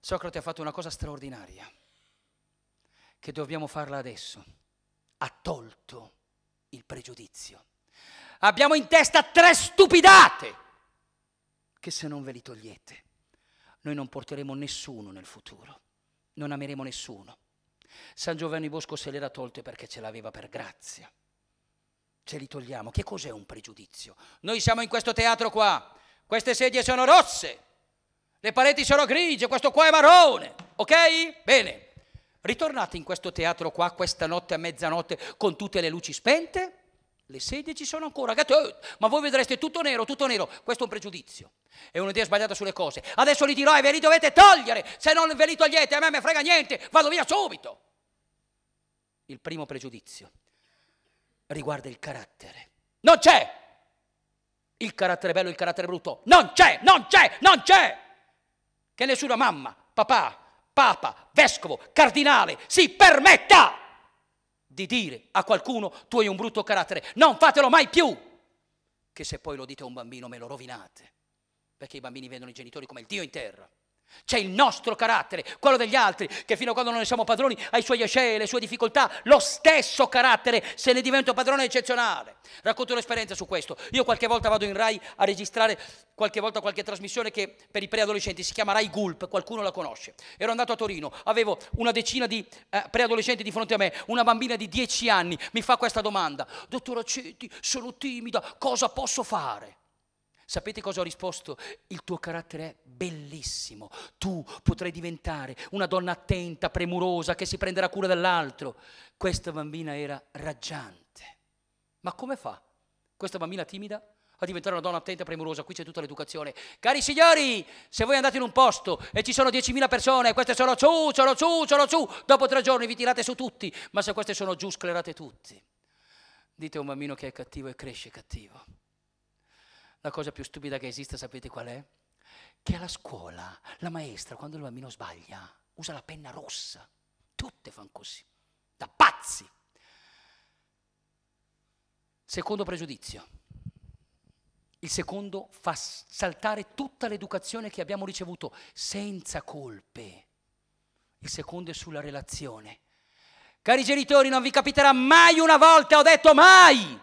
Socrate ha fatto una cosa straordinaria, che dobbiamo farla adesso. Ha tolto il pregiudizio. Abbiamo in testa tre stupidate che se non ve li togliete, noi non porteremo nessuno nel futuro non ameremo nessuno. San Giovanni Bosco se l'era tolto perché ce l'aveva per grazia. Ce li togliamo. Che cos'è un pregiudizio? Noi siamo in questo teatro qua, queste sedie sono rosse, le pareti sono grigie, questo qua è marrone, ok? Bene, ritornate in questo teatro qua questa notte a mezzanotte con tutte le luci spente le sedie ci sono ancora, eh, ma voi vedreste tutto nero, tutto nero. Questo è un pregiudizio, è un'idea sbagliata sulle cose. Adesso li dirò e ve li dovete togliere, se non ve li togliete a me me frega niente, vado via subito. Il primo pregiudizio riguarda il carattere. Non c'è il carattere bello, il carattere brutto. Non c'è, non c'è, non c'è. Che nessuna mamma, papà, papa, vescovo, cardinale si permetta di dire a qualcuno tu hai un brutto carattere, non fatelo mai più, che se poi lo dite a un bambino me lo rovinate, perché i bambini vedono i genitori come il Dio in terra. C'è il nostro carattere, quello degli altri, che fino a quando non ne siamo padroni ha i suoi acei, le sue difficoltà, lo stesso carattere, se ne divento padrone eccezionale. Racconto un'esperienza su questo. Io qualche volta vado in Rai a registrare qualche volta qualche trasmissione che per i preadolescenti si chiama Rai Gulp, qualcuno la conosce. Ero andato a Torino, avevo una decina di eh, preadolescenti di fronte a me, una bambina di 10 anni mi fa questa domanda. Dottor Aceti, sono timida, cosa posso fare? Sapete cosa ho risposto? Il tuo carattere è bellissimo. Tu potrai diventare una donna attenta, premurosa, che si prenderà cura dell'altro. Questa bambina era raggiante. Ma come fa questa bambina timida a diventare una donna attenta, premurosa? Qui c'è tutta l'educazione. Cari signori, se voi andate in un posto e ci sono 10.000 persone, queste sono giù, sono giù, sono giù, dopo tre giorni vi tirate su tutti, ma se queste sono giù, sclerate tutti. Dite a un bambino che è cattivo e cresce cattivo. La cosa più stupida che esiste, sapete qual è? Che alla scuola la maestra, quando il bambino sbaglia, usa la penna rossa. Tutte fanno così, da pazzi. Secondo pregiudizio. Il secondo fa saltare tutta l'educazione che abbiamo ricevuto senza colpe. Il secondo è sulla relazione. Cari genitori, non vi capiterà mai una volta, ho detto mai,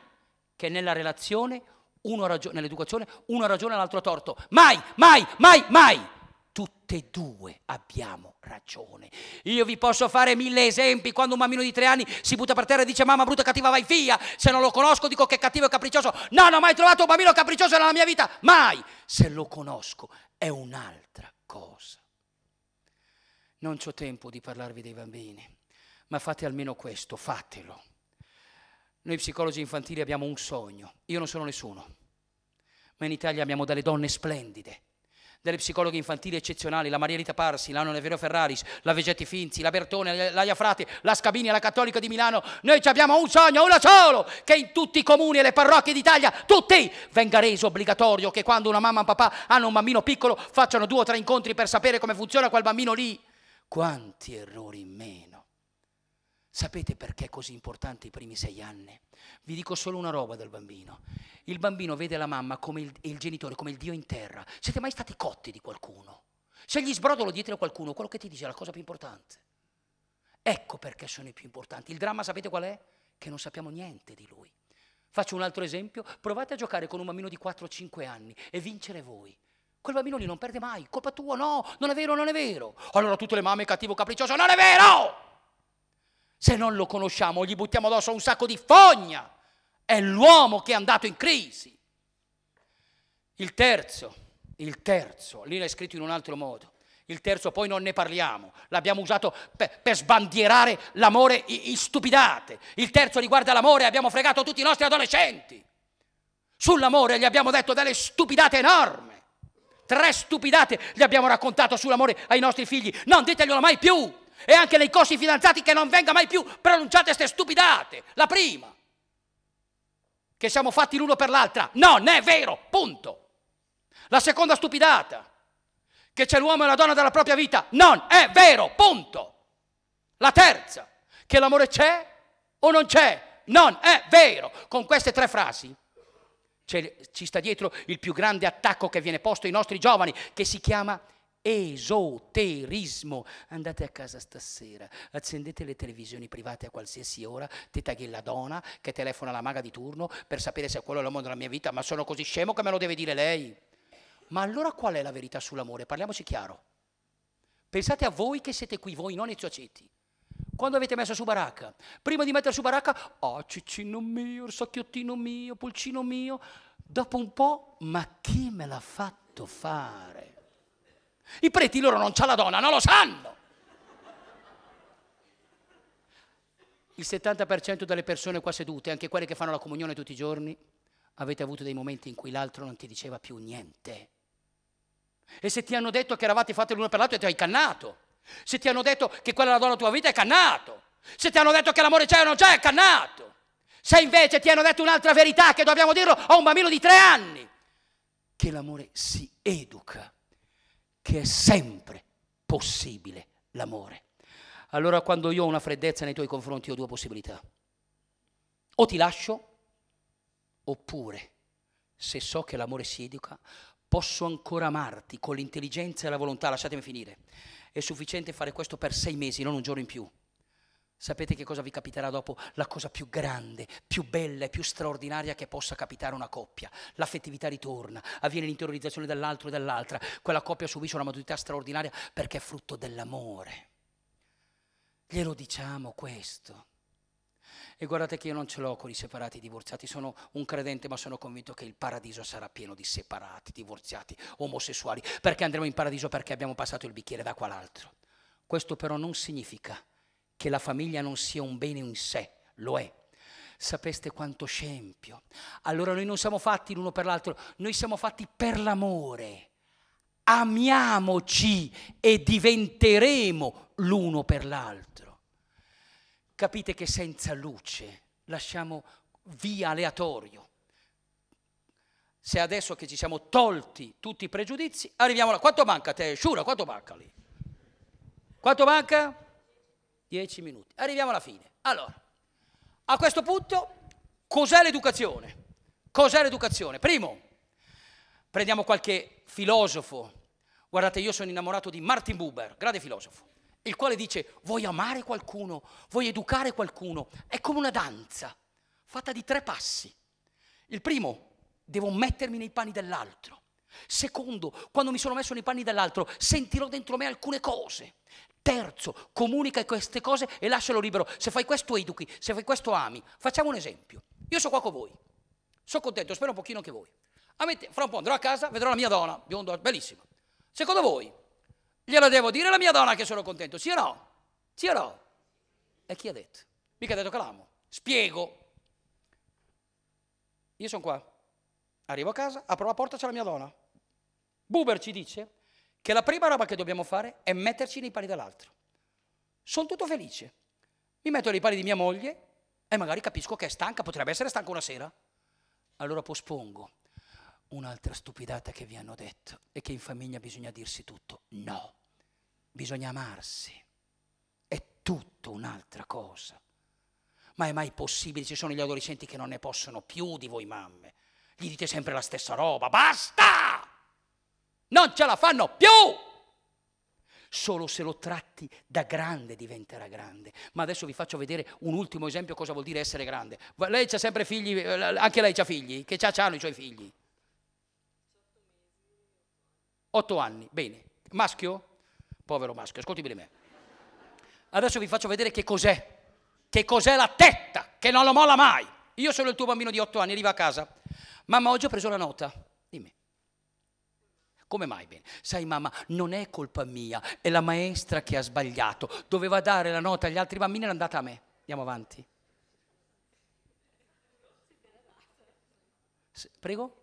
che nella relazione uno ha nell'educazione, uno ha ragione e l'altro ha torto. Mai, mai, mai, mai. Tutte e due abbiamo ragione. Io vi posso fare mille esempi. Quando un bambino di tre anni si butta per terra e dice mamma brutta cattiva vai via, se non lo conosco dico che è cattivo e capriccioso. No, non ho mai trovato un bambino capriccioso nella mia vita. Mai. Se lo conosco è un'altra cosa. Non ho tempo di parlarvi dei bambini, ma fate almeno questo, fatelo. Noi psicologi infantili abbiamo un sogno, io non sono nessuno, ma in Italia abbiamo delle donne splendide, delle psicologhe infantili eccezionali, la Maria Rita Parsi, la Nonna Ferraris, la Vegetti Finzi, la Bertone, la Iafrate, la Scabini, la Cattolica di Milano. Noi abbiamo un sogno, uno solo, che in tutti i comuni e le parrocchie d'Italia, tutti, venga reso obbligatorio che quando una mamma e un papà hanno un bambino piccolo facciano due o tre incontri per sapere come funziona quel bambino lì. Quanti errori in meno Sapete perché è così importante i primi sei anni? Vi dico solo una roba del bambino. Il bambino vede la mamma come il, il genitore, come il Dio in terra. Siete mai stati cotti di qualcuno? Se gli sbrodolo dietro a qualcuno, quello che ti dice è la cosa più importante. Ecco perché sono i più importanti. Il dramma sapete qual è? Che non sappiamo niente di lui. Faccio un altro esempio, provate a giocare con un bambino di 4-5 anni e vincere voi. Quel bambino lì non perde mai, colpa tua, no, non è vero, non è vero. Allora tutte le mamme cattivo capriccioso, non è vero! Se non lo conosciamo, gli buttiamo addosso un sacco di fogna. È l'uomo che è andato in crisi. Il terzo, il terzo, lì l'è scritto in un altro modo. Il terzo poi non ne parliamo, l'abbiamo usato per, per sbandierare l'amore in stupidate. Il terzo riguarda l'amore, abbiamo fregato tutti i nostri adolescenti. Sull'amore gli abbiamo detto delle stupidate enormi. Tre stupidate gli abbiamo raccontato sull'amore ai nostri figli. Non diteglielo mai più e anche nei costi fidanzati che non venga mai più pronunciate queste stupidate. La prima, che siamo fatti l'uno per l'altra. Non è vero, punto. La seconda stupidata, che c'è l'uomo e la donna della propria vita. Non è vero, punto. La terza, che l'amore c'è o non c'è. Non è vero. Con queste tre frasi ci sta dietro il più grande attacco che viene posto ai nostri giovani, che si chiama esoterismo. Andate a casa stasera, accendete le televisioni private a qualsiasi ora, teta che la donna che telefona alla maga di turno per sapere se quello è l'uomo della mia vita, ma sono così scemo che me lo deve dire lei. Ma allora qual è la verità sull'amore? Parliamoci chiaro. Pensate a voi che siete qui, voi non Ezio Aceti. Quando avete messo su baracca? Prima di mettere su baracca, oh, ciccino mio, sacchiottino mio, pulcino mio. Dopo un po', ma chi me l'ha fatto fare? I preti loro non c'ha la donna, non lo sanno. Il 70% delle persone qua sedute, anche quelle che fanno la comunione tutti i giorni, avete avuto dei momenti in cui l'altro non ti diceva più niente. E se ti hanno detto che eravate fatte l'uno per l'altro, ti hai cannato. Se ti hanno detto che quella è la donna della tua vita, è cannato. Se ti hanno detto che l'amore c'è o non c'è, è cannato. Se invece ti hanno detto un'altra verità, che dobbiamo dirlo a un bambino di tre anni, che l'amore si educa che è sempre possibile l'amore. Allora quando io ho una freddezza nei tuoi confronti ho due possibilità. O ti lascio, oppure, se so che l'amore si educa, posso ancora amarti con l'intelligenza e la volontà, lasciatemi finire. È sufficiente fare questo per sei mesi, non un giorno in più. Sapete che cosa vi capiterà dopo? La cosa più grande, più bella e più straordinaria che possa capitare a una coppia. L'affettività ritorna, avviene l'interiorizzazione dell'altro e dell'altra. Quella coppia subisce una maturità straordinaria perché è frutto dell'amore. Glielo diciamo questo. E guardate che io non ce l'ho con i separati e divorziati, sono un credente ma sono convinto che il paradiso sarà pieno di separati, divorziati, omosessuali, perché andremo in paradiso perché abbiamo passato il bicchiere d'acqua all'altro. Questo però non significa che la famiglia non sia un bene in sé, lo è. Sapeste quanto scempio. Allora noi non siamo fatti l'uno per l'altro, noi siamo fatti per l'amore. Amiamoci e diventeremo l'uno per l'altro. Capite che senza luce lasciamo via aleatorio. Se adesso che ci siamo tolti tutti i pregiudizi, arriviamo là. Quanto manca a te, Shura? Quanto manca lì? Quanto manca? 10 minuti. Arriviamo alla fine. Allora, a questo punto, cos'è l'educazione? Cos'è l'educazione? Primo, prendiamo qualche filosofo. Guardate, io sono innamorato di Martin Buber, grande filosofo, il quale dice, vuoi amare qualcuno, vuoi educare qualcuno, è come una danza fatta di tre passi. Il primo, devo mettermi nei panni dell'altro. Secondo, quando mi sono messo nei panni dell'altro, sentirò dentro me alcune cose. Terzo, comunica queste cose e lascialo libero. Se fai questo educhi, se fai questo ami. Facciamo un esempio. Io sono qua con voi. Sono contento, spero un pochino che voi. Te, fra un po' andrò a casa, vedrò la mia donna, bionda, bellissima. Secondo voi, gliela devo dire alla mia donna che sono contento? Sì o no? Sì o no? E chi ha detto? Mica ha detto che l'amo. Spiego. Io sono qua. Arrivo a casa, apro la porta, c'è la mia donna. Buber ci dice che la prima roba che dobbiamo fare è metterci nei panni dell'altro. Sono tutto felice. Mi metto nei panni di mia moglie e magari capisco che è stanca, potrebbe essere stanca una sera. Allora pospongo un'altra stupidata che vi hanno detto e che in famiglia bisogna dirsi tutto. No, bisogna amarsi. È tutto un'altra cosa. Ma è mai possibile? Ci sono gli adolescenti che non ne possono più di voi mamme. Gli dite sempre la stessa roba. Basta! Non ce la fanno più! Solo se lo tratti da grande diventerà grande. Ma adesso vi faccio vedere un ultimo esempio cosa vuol dire essere grande. Lei ha sempre figli, eh, anche lei ha figli, che c'ha, c'hanno i suoi figli? Otto anni, bene. Maschio? Povero maschio, ascolti bene me. Adesso vi faccio vedere che cos'è. Che cos'è la tetta, che non lo molla mai. Io sono il tuo bambino di otto anni, arriva a casa. Mamma, oggi ho preso la nota. Dimmi. Come mai bene? Sai mamma, non è colpa mia, è la maestra che ha sbagliato. Doveva dare la nota agli altri bambini e l'ha andata a me. Andiamo avanti. Prego?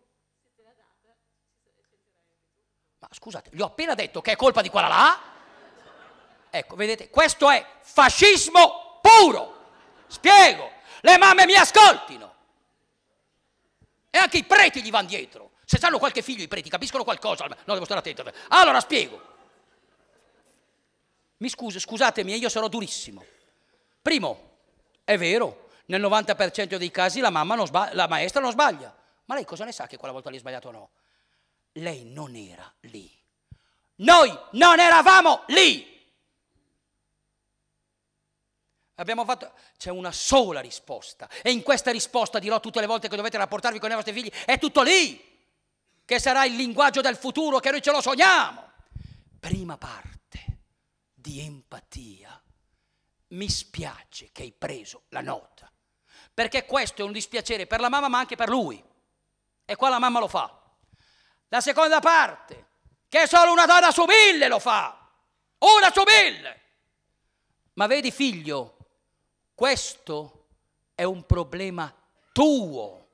Ma scusate, gli ho appena detto che è colpa di quella là. Ecco, vedete, questo è fascismo puro. Spiego, le mamme mi ascoltino. E anche i preti gli vanno dietro. Se hanno qualche figlio i preti, capiscono qualcosa. No, devo stare attento. Allora spiego. Mi scuso, scusatemi, io sarò durissimo. Primo, è vero, nel 90% dei casi la, mamma non sbaglia, la maestra non sbaglia. Ma lei cosa ne sa che quella volta lì ha sbagliato o no? Lei non era lì. Noi non eravamo lì. Abbiamo fatto. C'è una sola risposta. E in questa risposta dirò tutte le volte che dovete rapportarvi con i vostri figli: è tutto lì che sarà il linguaggio del futuro, che noi ce lo sogniamo. Prima parte di empatia. Mi spiace che hai preso la nota, perché questo è un dispiacere per la mamma ma anche per lui. E qua la mamma lo fa. La seconda parte, che solo una donna su mille lo fa. Una su mille. Ma vedi figlio, questo è un problema tuo.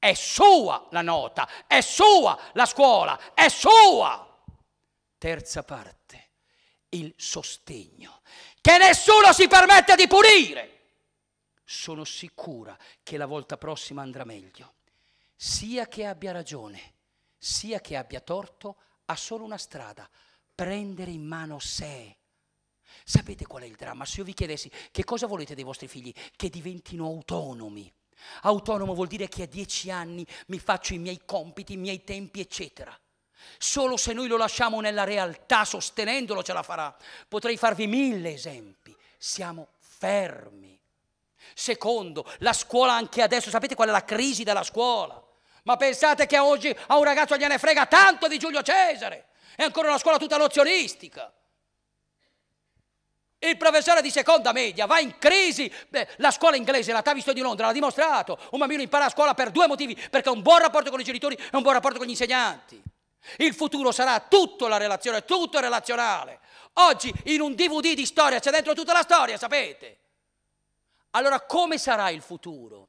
È sua la nota, è sua la scuola, è sua. Terza parte, il sostegno, che nessuno si permette di pulire. Sono sicura che la volta prossima andrà meglio. Sia che abbia ragione, sia che abbia torto, ha solo una strada, prendere in mano sé. Sapete qual è il dramma? Se io vi chiedessi che cosa volete dei vostri figli? Che diventino autonomi. Autonomo vuol dire che a dieci anni mi faccio i miei compiti, i miei tempi, eccetera. Solo se noi lo lasciamo nella realtà, sostenendolo, ce la farà. Potrei farvi mille esempi. Siamo fermi. Secondo, la scuola anche adesso, sapete qual è la crisi della scuola? Ma pensate che oggi a un ragazzo gliene frega tanto di Giulio Cesare? È ancora una scuola tutta nozionistica. Il professore di seconda media va in crisi. Beh, la scuola inglese, la Tavisto di Londra, l'ha dimostrato. Un bambino impara a scuola per due motivi, perché ha un buon rapporto con i genitori e un buon rapporto con gli insegnanti. Il futuro sarà tutto la relazione, tutto relazionale. Oggi in un DVD di storia c'è dentro tutta la storia, sapete? Allora come sarà il futuro?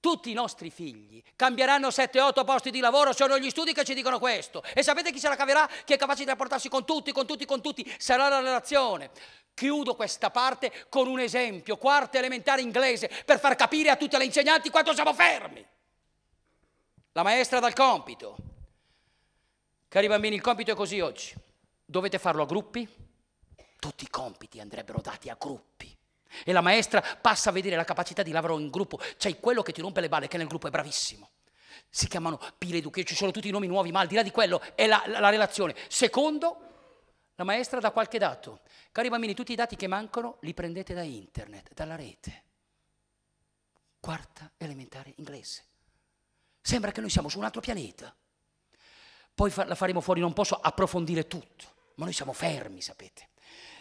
Tutti i nostri figli cambieranno 7-8 posti di lavoro, sono gli studi che ci dicono questo. E sapete chi se la caverà? Chi è capace di rapportarsi con tutti, con tutti, con tutti, sarà la relazione. Chiudo questa parte con un esempio, quarta elementare inglese, per far capire a tutte le insegnanti quanto siamo fermi. La maestra dal compito. Cari bambini, il compito è così oggi. Dovete farlo a gruppi. Tutti i compiti andrebbero dati a gruppi. E la maestra passa a vedere la capacità di lavoro in gruppo. C'è quello che ti rompe le balle, che nel gruppo è bravissimo. Si chiamano peer education, ci sono tutti i nomi nuovi, ma al di là di quello è la, la, la relazione. Secondo, la maestra dà qualche dato. Cari bambini, tutti i dati che mancano li prendete da internet, dalla rete. Quarta elementare inglese. Sembra che noi siamo su un altro pianeta. Poi fa- la faremo fuori, non posso approfondire tutto, ma noi siamo fermi, sapete.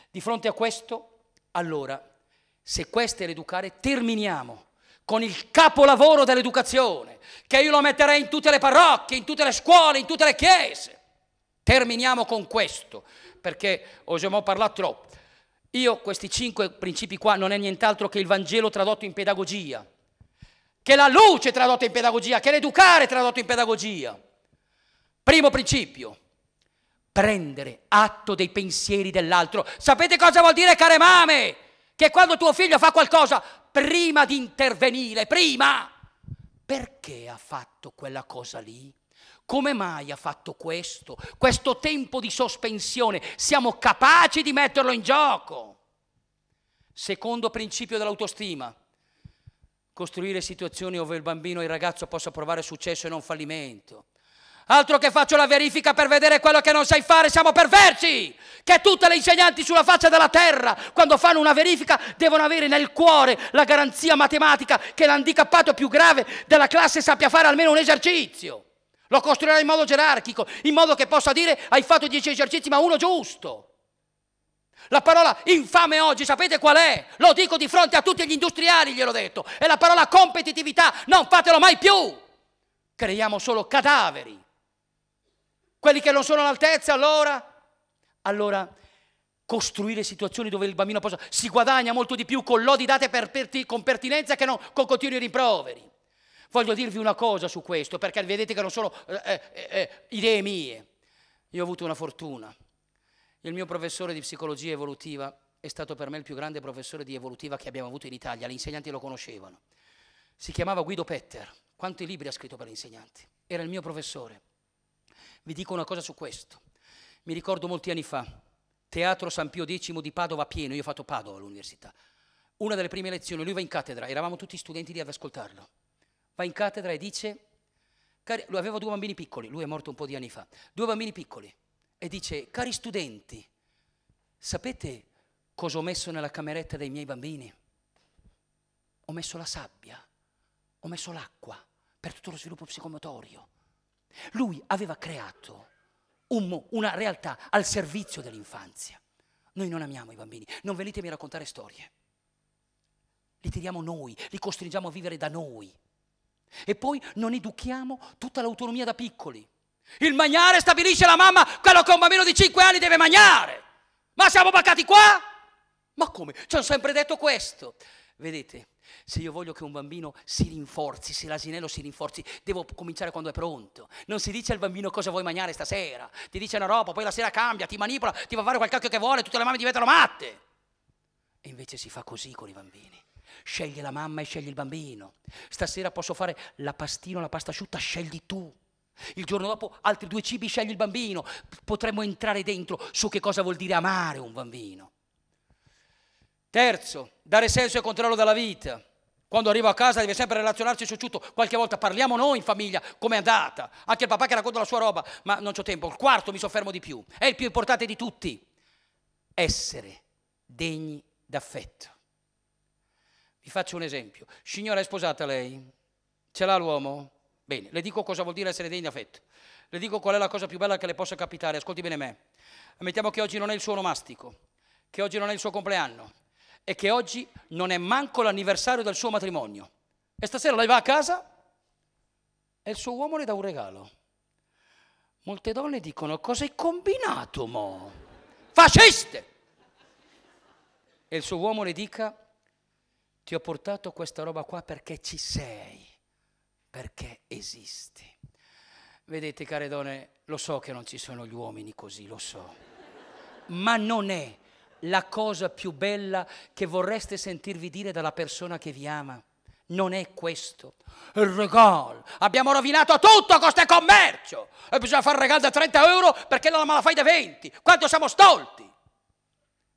Di fronte a questo, allora, se questo è l'educare, terminiamo con il capolavoro dell'educazione, che io lo metterei in tutte le parrocchie, in tutte le scuole, in tutte le chiese. Terminiamo con questo, perché oseremo parlare troppo. Io questi cinque principi qua non è nient'altro che il Vangelo tradotto in pedagogia, che la luce tradotta in pedagogia, che l'educare tradotto in pedagogia. Primo principio, prendere atto dei pensieri dell'altro. Sapete cosa vuol dire, care mame? che quando tuo figlio fa qualcosa, prima di intervenire, prima, perché ha fatto quella cosa lì? Come mai ha fatto questo? Questo tempo di sospensione, siamo capaci di metterlo in gioco. Secondo principio dell'autostima, costruire situazioni dove il bambino o il ragazzo possa provare successo e non fallimento. Altro che faccio la verifica per vedere quello che non sai fare, siamo perversi! Che tutte le insegnanti sulla faccia della terra, quando fanno una verifica, devono avere nel cuore la garanzia matematica che l'handicappato più grave della classe sappia fare almeno un esercizio. Lo costruirà in modo gerarchico, in modo che possa dire hai fatto dieci esercizi ma uno giusto. La parola infame oggi, sapete qual è? Lo dico di fronte a tutti gli industriali, gliel'ho detto. È la parola competitività, non fatelo mai più. Creiamo solo cadaveri quelli che non sono all'altezza, allora? Allora, costruire situazioni dove il bambino possa... Si guadagna molto di più con lodi date per perti, con pertinenza che non con continui rimproveri. Voglio dirvi una cosa su questo, perché vedete che non sono eh, eh, eh idee mie. Io ho avuto una fortuna. Il mio professore di psicologia evolutiva è stato per me il più grande professore di evolutiva che abbiamo avuto in Italia, gli insegnanti lo conoscevano. Si chiamava Guido Petter, quanti libri ha scritto per gli insegnanti? Era il mio professore. Vi dico una cosa su questo. Mi ricordo molti anni fa, Teatro San Pio X di Padova pieno, io ho fatto Padova all'università. Una delle prime lezioni, lui va in cattedra, eravamo tutti studenti lì ad ascoltarlo. Va in cattedra e dice, cari, lui aveva due bambini piccoli, lui è morto un po' di anni fa, due bambini piccoli, e dice, cari studenti, sapete cosa ho messo nella cameretta dei miei bambini? Ho messo la sabbia, ho messo l'acqua per tutto lo sviluppo psicomotorio. Lui aveva creato un, una realtà al servizio dell'infanzia. Noi non amiamo i bambini, non venitemi a raccontare storie. Li tiriamo noi, li costringiamo a vivere da noi. E poi non educhiamo tutta l'autonomia da piccoli. Il mangiare stabilisce la mamma, quello che un bambino di 5 anni deve mangiare. Ma siamo baccati qua? Ma come? Ci hanno sempre detto questo. Vedete, se io voglio che un bambino si rinforzi, se l'asinello si rinforzi, devo cominciare quando è pronto. Non si dice al bambino cosa vuoi mangiare stasera, ti dice una roba, poi la sera cambia, ti manipola, ti va a fare quel cacchio che vuole, tutte le mamme diventano matte. E invece si fa così con i bambini. Sceglie la mamma e sceglie il bambino. Stasera posso fare la pastina o la pasta asciutta, scegli tu. Il giorno dopo altri due cibi scegli il bambino. Potremmo entrare dentro su che cosa vuol dire amare un bambino. Terzo, dare senso e controllo della vita. Quando arrivo a casa deve sempre relazionarsi su tutto. Qualche volta parliamo noi in famiglia, com'è andata. Anche il papà che racconta la sua roba, ma non ho tempo. Il quarto mi soffermo di più. È il più importante di tutti. Essere degni d'affetto. Vi faccio un esempio. Signora è sposata lei? Ce l'ha l'uomo? Bene, le dico cosa vuol dire essere degni d'affetto. Le dico qual è la cosa più bella che le possa capitare. Ascolti bene me. Ammettiamo che oggi non è il suo onomastico, che oggi non è il suo compleanno, e che oggi non è manco l'anniversario del suo matrimonio. E stasera lei va a casa e il suo uomo le dà un regalo. Molte donne dicono cosa hai combinato, mo? Fasciste! E il suo uomo le dica ti ho portato questa roba qua perché ci sei, perché esisti. Vedete, care donne, lo so che non ci sono gli uomini così, lo so, ma non è la cosa più bella che vorreste sentirvi dire dalla persona che vi ama. Non è questo. Il regalo. Abbiamo rovinato tutto con questo commercio. E bisogna fare regalo da 30 euro perché non me la fai da 20. Quanto siamo stolti.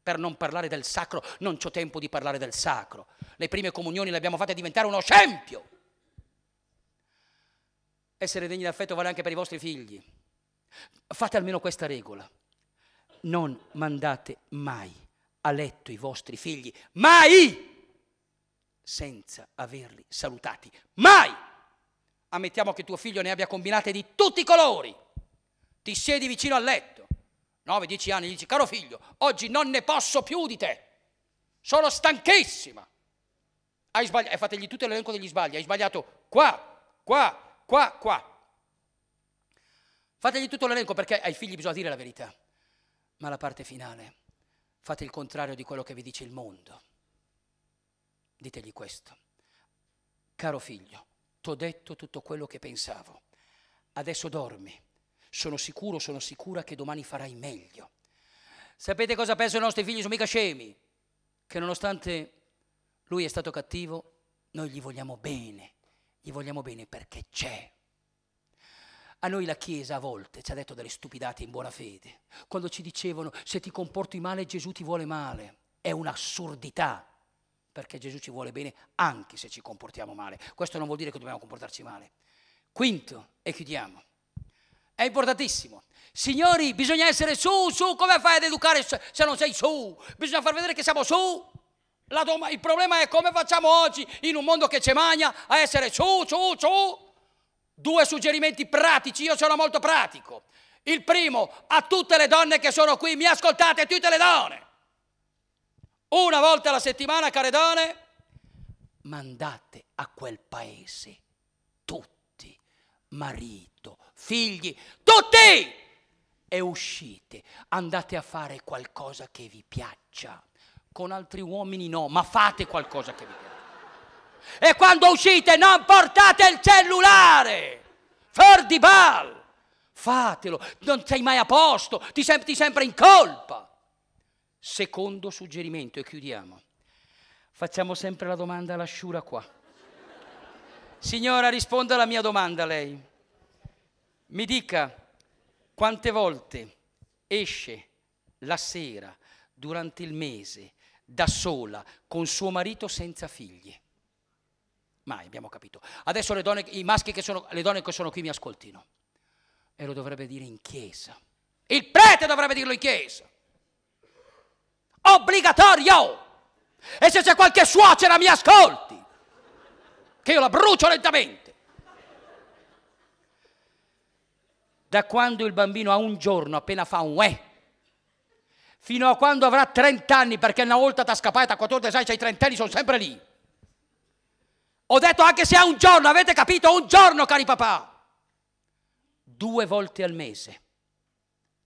Per non parlare del sacro, non c'ho tempo di parlare del sacro. Le prime comunioni le abbiamo fatte diventare uno scempio. Essere degni d'affetto vale anche per i vostri figli. Fate almeno questa regola non mandate mai a letto i vostri figli, mai senza averli salutati, mai! Ammettiamo che tuo figlio ne abbia combinate di tutti i colori. Ti siedi vicino al letto, 9-10 anni, gli dici, caro figlio, oggi non ne posso più di te, sono stanchissima. Hai sbagliato, e fategli tutto l'elenco degli sbagli, hai sbagliato qua, qua, qua, qua. Fategli tutto l'elenco perché ai figli bisogna dire la verità. Ma la parte finale, fate il contrario di quello che vi dice il mondo. Ditegli questo. Caro figlio, t'ho detto tutto quello che pensavo. Adesso dormi. Sono sicuro, sono sicura che domani farai meglio. Sapete cosa pensano i nostri figli? Sono mica scemi. Che nonostante lui è stato cattivo, noi gli vogliamo bene. Gli vogliamo bene perché c'è a noi la Chiesa a volte ci ha detto delle stupidate in buona fede, quando ci dicevano se ti comporti male Gesù ti vuole male. È un'assurdità, perché Gesù ci vuole bene anche se ci comportiamo male. Questo non vuol dire che dobbiamo comportarci male. Quinto, e chiudiamo. È importantissimo. Signori, bisogna essere su, su, come fai ad educare se non sei su? Bisogna far vedere che siamo su. Doma- il problema è come facciamo oggi, in un mondo che ci magna, a essere su, su, su. Due suggerimenti pratici, io sono molto pratico. Il primo, a tutte le donne che sono qui, mi ascoltate tutte le donne. Una volta alla settimana, care donne, mandate a quel paese tutti, marito, figli, tutti! E uscite, andate a fare qualcosa che vi piaccia. Con altri uomini no, ma fate qualcosa che vi piaccia. E quando uscite non portate il cellulare. Fer di bal. Fatelo, non sei mai a posto, ti senti sempre in colpa. Secondo suggerimento e chiudiamo. Facciamo sempre la domanda alla Sciura qua. Signora, risponda alla mia domanda lei. Mi dica quante volte esce la sera durante il mese da sola con suo marito senza figli. Mai abbiamo capito. Adesso le donne, i maschi che sono, le donne che sono qui mi ascoltino. E lo dovrebbe dire in chiesa. Il prete dovrebbe dirlo in chiesa. Obbligatorio. E se c'è qualche suocera mi ascolti. Che io la brucio lentamente. Da quando il bambino ha un giorno appena fa un uè eh, fino a quando avrà 30 anni, perché una volta ti è scappata a 14 anni, c'hai 30 anni, sono sempre lì. Ho detto anche se è un giorno, avete capito? Un giorno, cari papà. Due volte al mese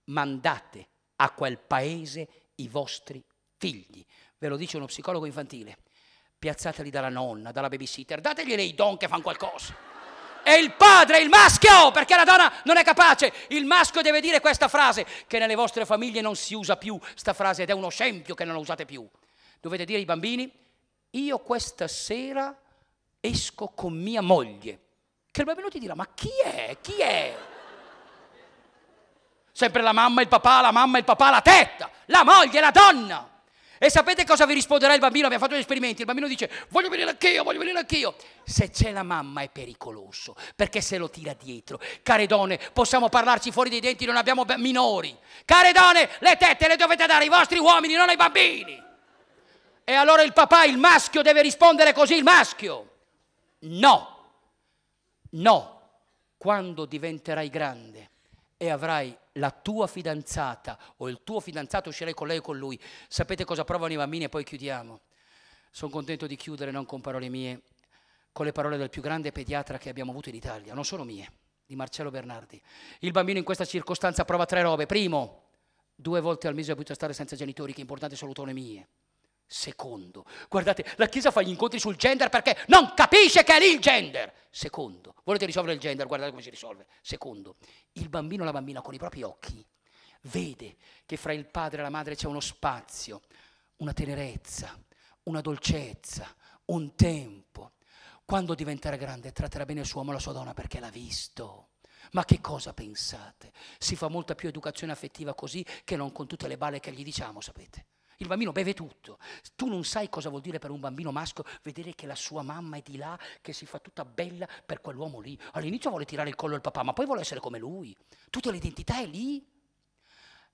mandate a quel paese i vostri figli. Ve lo dice uno psicologo infantile. Piazzateli dalla nonna, dalla babysitter, dategli dei don che fanno qualcosa. E il padre, il maschio, perché la donna non è capace. Il maschio deve dire questa frase, che nelle vostre famiglie non si usa più, sta frase ed è uno scempio che non la usate più. Dovete dire ai bambini, io questa sera esco con mia moglie. Che il benvenuto dirà, ma chi è? Chi è? Sempre la mamma, il papà, la mamma, il papà, la tetta, la moglie, la donna. E sapete cosa vi risponderà il bambino? Abbiamo fatto gli esperimenti. Il bambino dice: Voglio venire anch'io, voglio venire anch'io. Se c'è la mamma è pericoloso perché se lo tira dietro. Care donne, possiamo parlarci fuori dei denti, non abbiamo minori. Care donne, le tette le dovete dare ai vostri uomini, non ai bambini. E allora il papà, il maschio, deve rispondere così: il maschio. No, no, quando diventerai grande e avrai la tua fidanzata o il tuo fidanzato uscirai con lei o con lui. Sapete cosa provano i bambini e poi chiudiamo. Sono contento di chiudere non con parole mie, con le parole del più grande pediatra che abbiamo avuto in Italia, non solo mie, di Marcello Bernardi. Il bambino in questa circostanza prova tre robe. Primo, due volte al mese è abituato a stare senza genitori, che importanti sono mie. Secondo, guardate, la Chiesa fa gli incontri sul gender perché non capisce che è lì il gender. Secondo, volete risolvere il gender, guardate come si risolve. Secondo, il bambino o la bambina con i propri occhi vede che fra il padre e la madre c'è uno spazio, una tenerezza, una dolcezza, un tempo. Quando diventerà grande tratterà bene il suo uomo e la sua donna perché l'ha visto. Ma che cosa pensate? Si fa molta più educazione affettiva così che non con tutte le balle che gli diciamo, sapete? Il bambino beve tutto. Tu non sai cosa vuol dire per un bambino maschio vedere che la sua mamma è di là, che si fa tutta bella per quell'uomo lì. All'inizio vuole tirare il collo al papà, ma poi vuole essere come lui. Tutta l'identità è lì.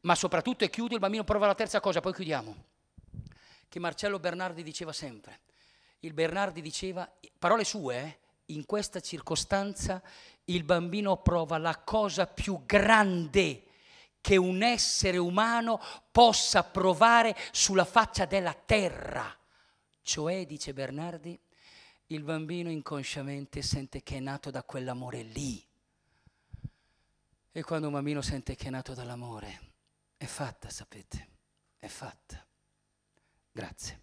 Ma soprattutto, e chiudo, il bambino prova la terza cosa, poi chiudiamo. Che Marcello Bernardi diceva sempre. Il Bernardi diceva, parole sue, eh? in questa circostanza il bambino prova la cosa più grande che un essere umano possa provare sulla faccia della terra. Cioè, dice Bernardi, il bambino inconsciamente sente che è nato da quell'amore lì. E quando un bambino sente che è nato dall'amore, è fatta, sapete, è fatta. Grazie.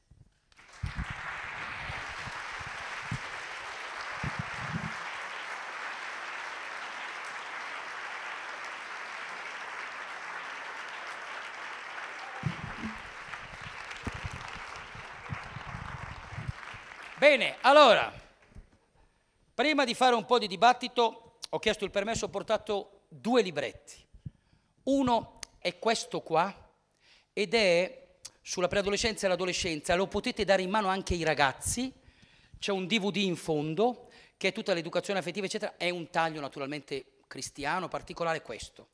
Bene, allora, prima di fare un po' di dibattito, ho chiesto il permesso, ho portato due libretti. Uno è questo qua ed è sulla preadolescenza e l'adolescenza, lo potete dare in mano anche ai ragazzi, c'è un DVD in fondo che è tutta l'educazione affettiva, eccetera, è un taglio naturalmente cristiano, particolare questo.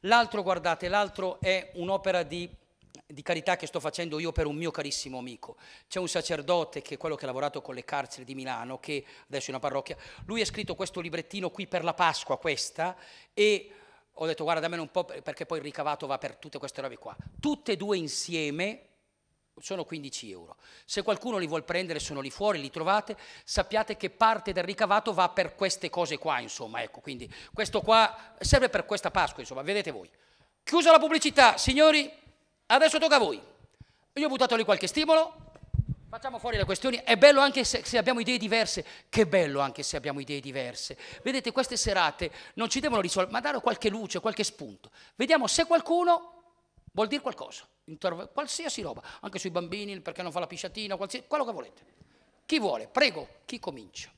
L'altro, guardate, l'altro è un'opera di di carità che sto facendo io per un mio carissimo amico. C'è un sacerdote che è quello che ha lavorato con le carceri di Milano, che adesso è una parrocchia, lui ha scritto questo librettino qui per la Pasqua, questa, e ho detto guarda dammelo un po' perché poi il ricavato va per tutte queste robe qua. Tutte e due insieme sono 15 euro. Se qualcuno li vuole prendere sono lì fuori, li trovate, sappiate che parte del ricavato va per queste cose qua, insomma, ecco, quindi questo qua serve per questa Pasqua, insomma, vedete voi. Chiusa la pubblicità, signori. Adesso tocca a voi. Io ho buttato lì qualche stimolo, Facciamo fuori le questioni, è bello anche se, se, abbiamo idee diverse, che bello anche se abbiamo idee diverse. Vedete, queste serate non ci devono risolvere, ma dare qualche luce, qualche spunto. Vediamo se qualcuno vuol dire qualcosa, Interve- qualsiasi roba, anche sui bambini, perché non fa la pisciatina, quello che volete. Chi vuole, prego, chi comincia.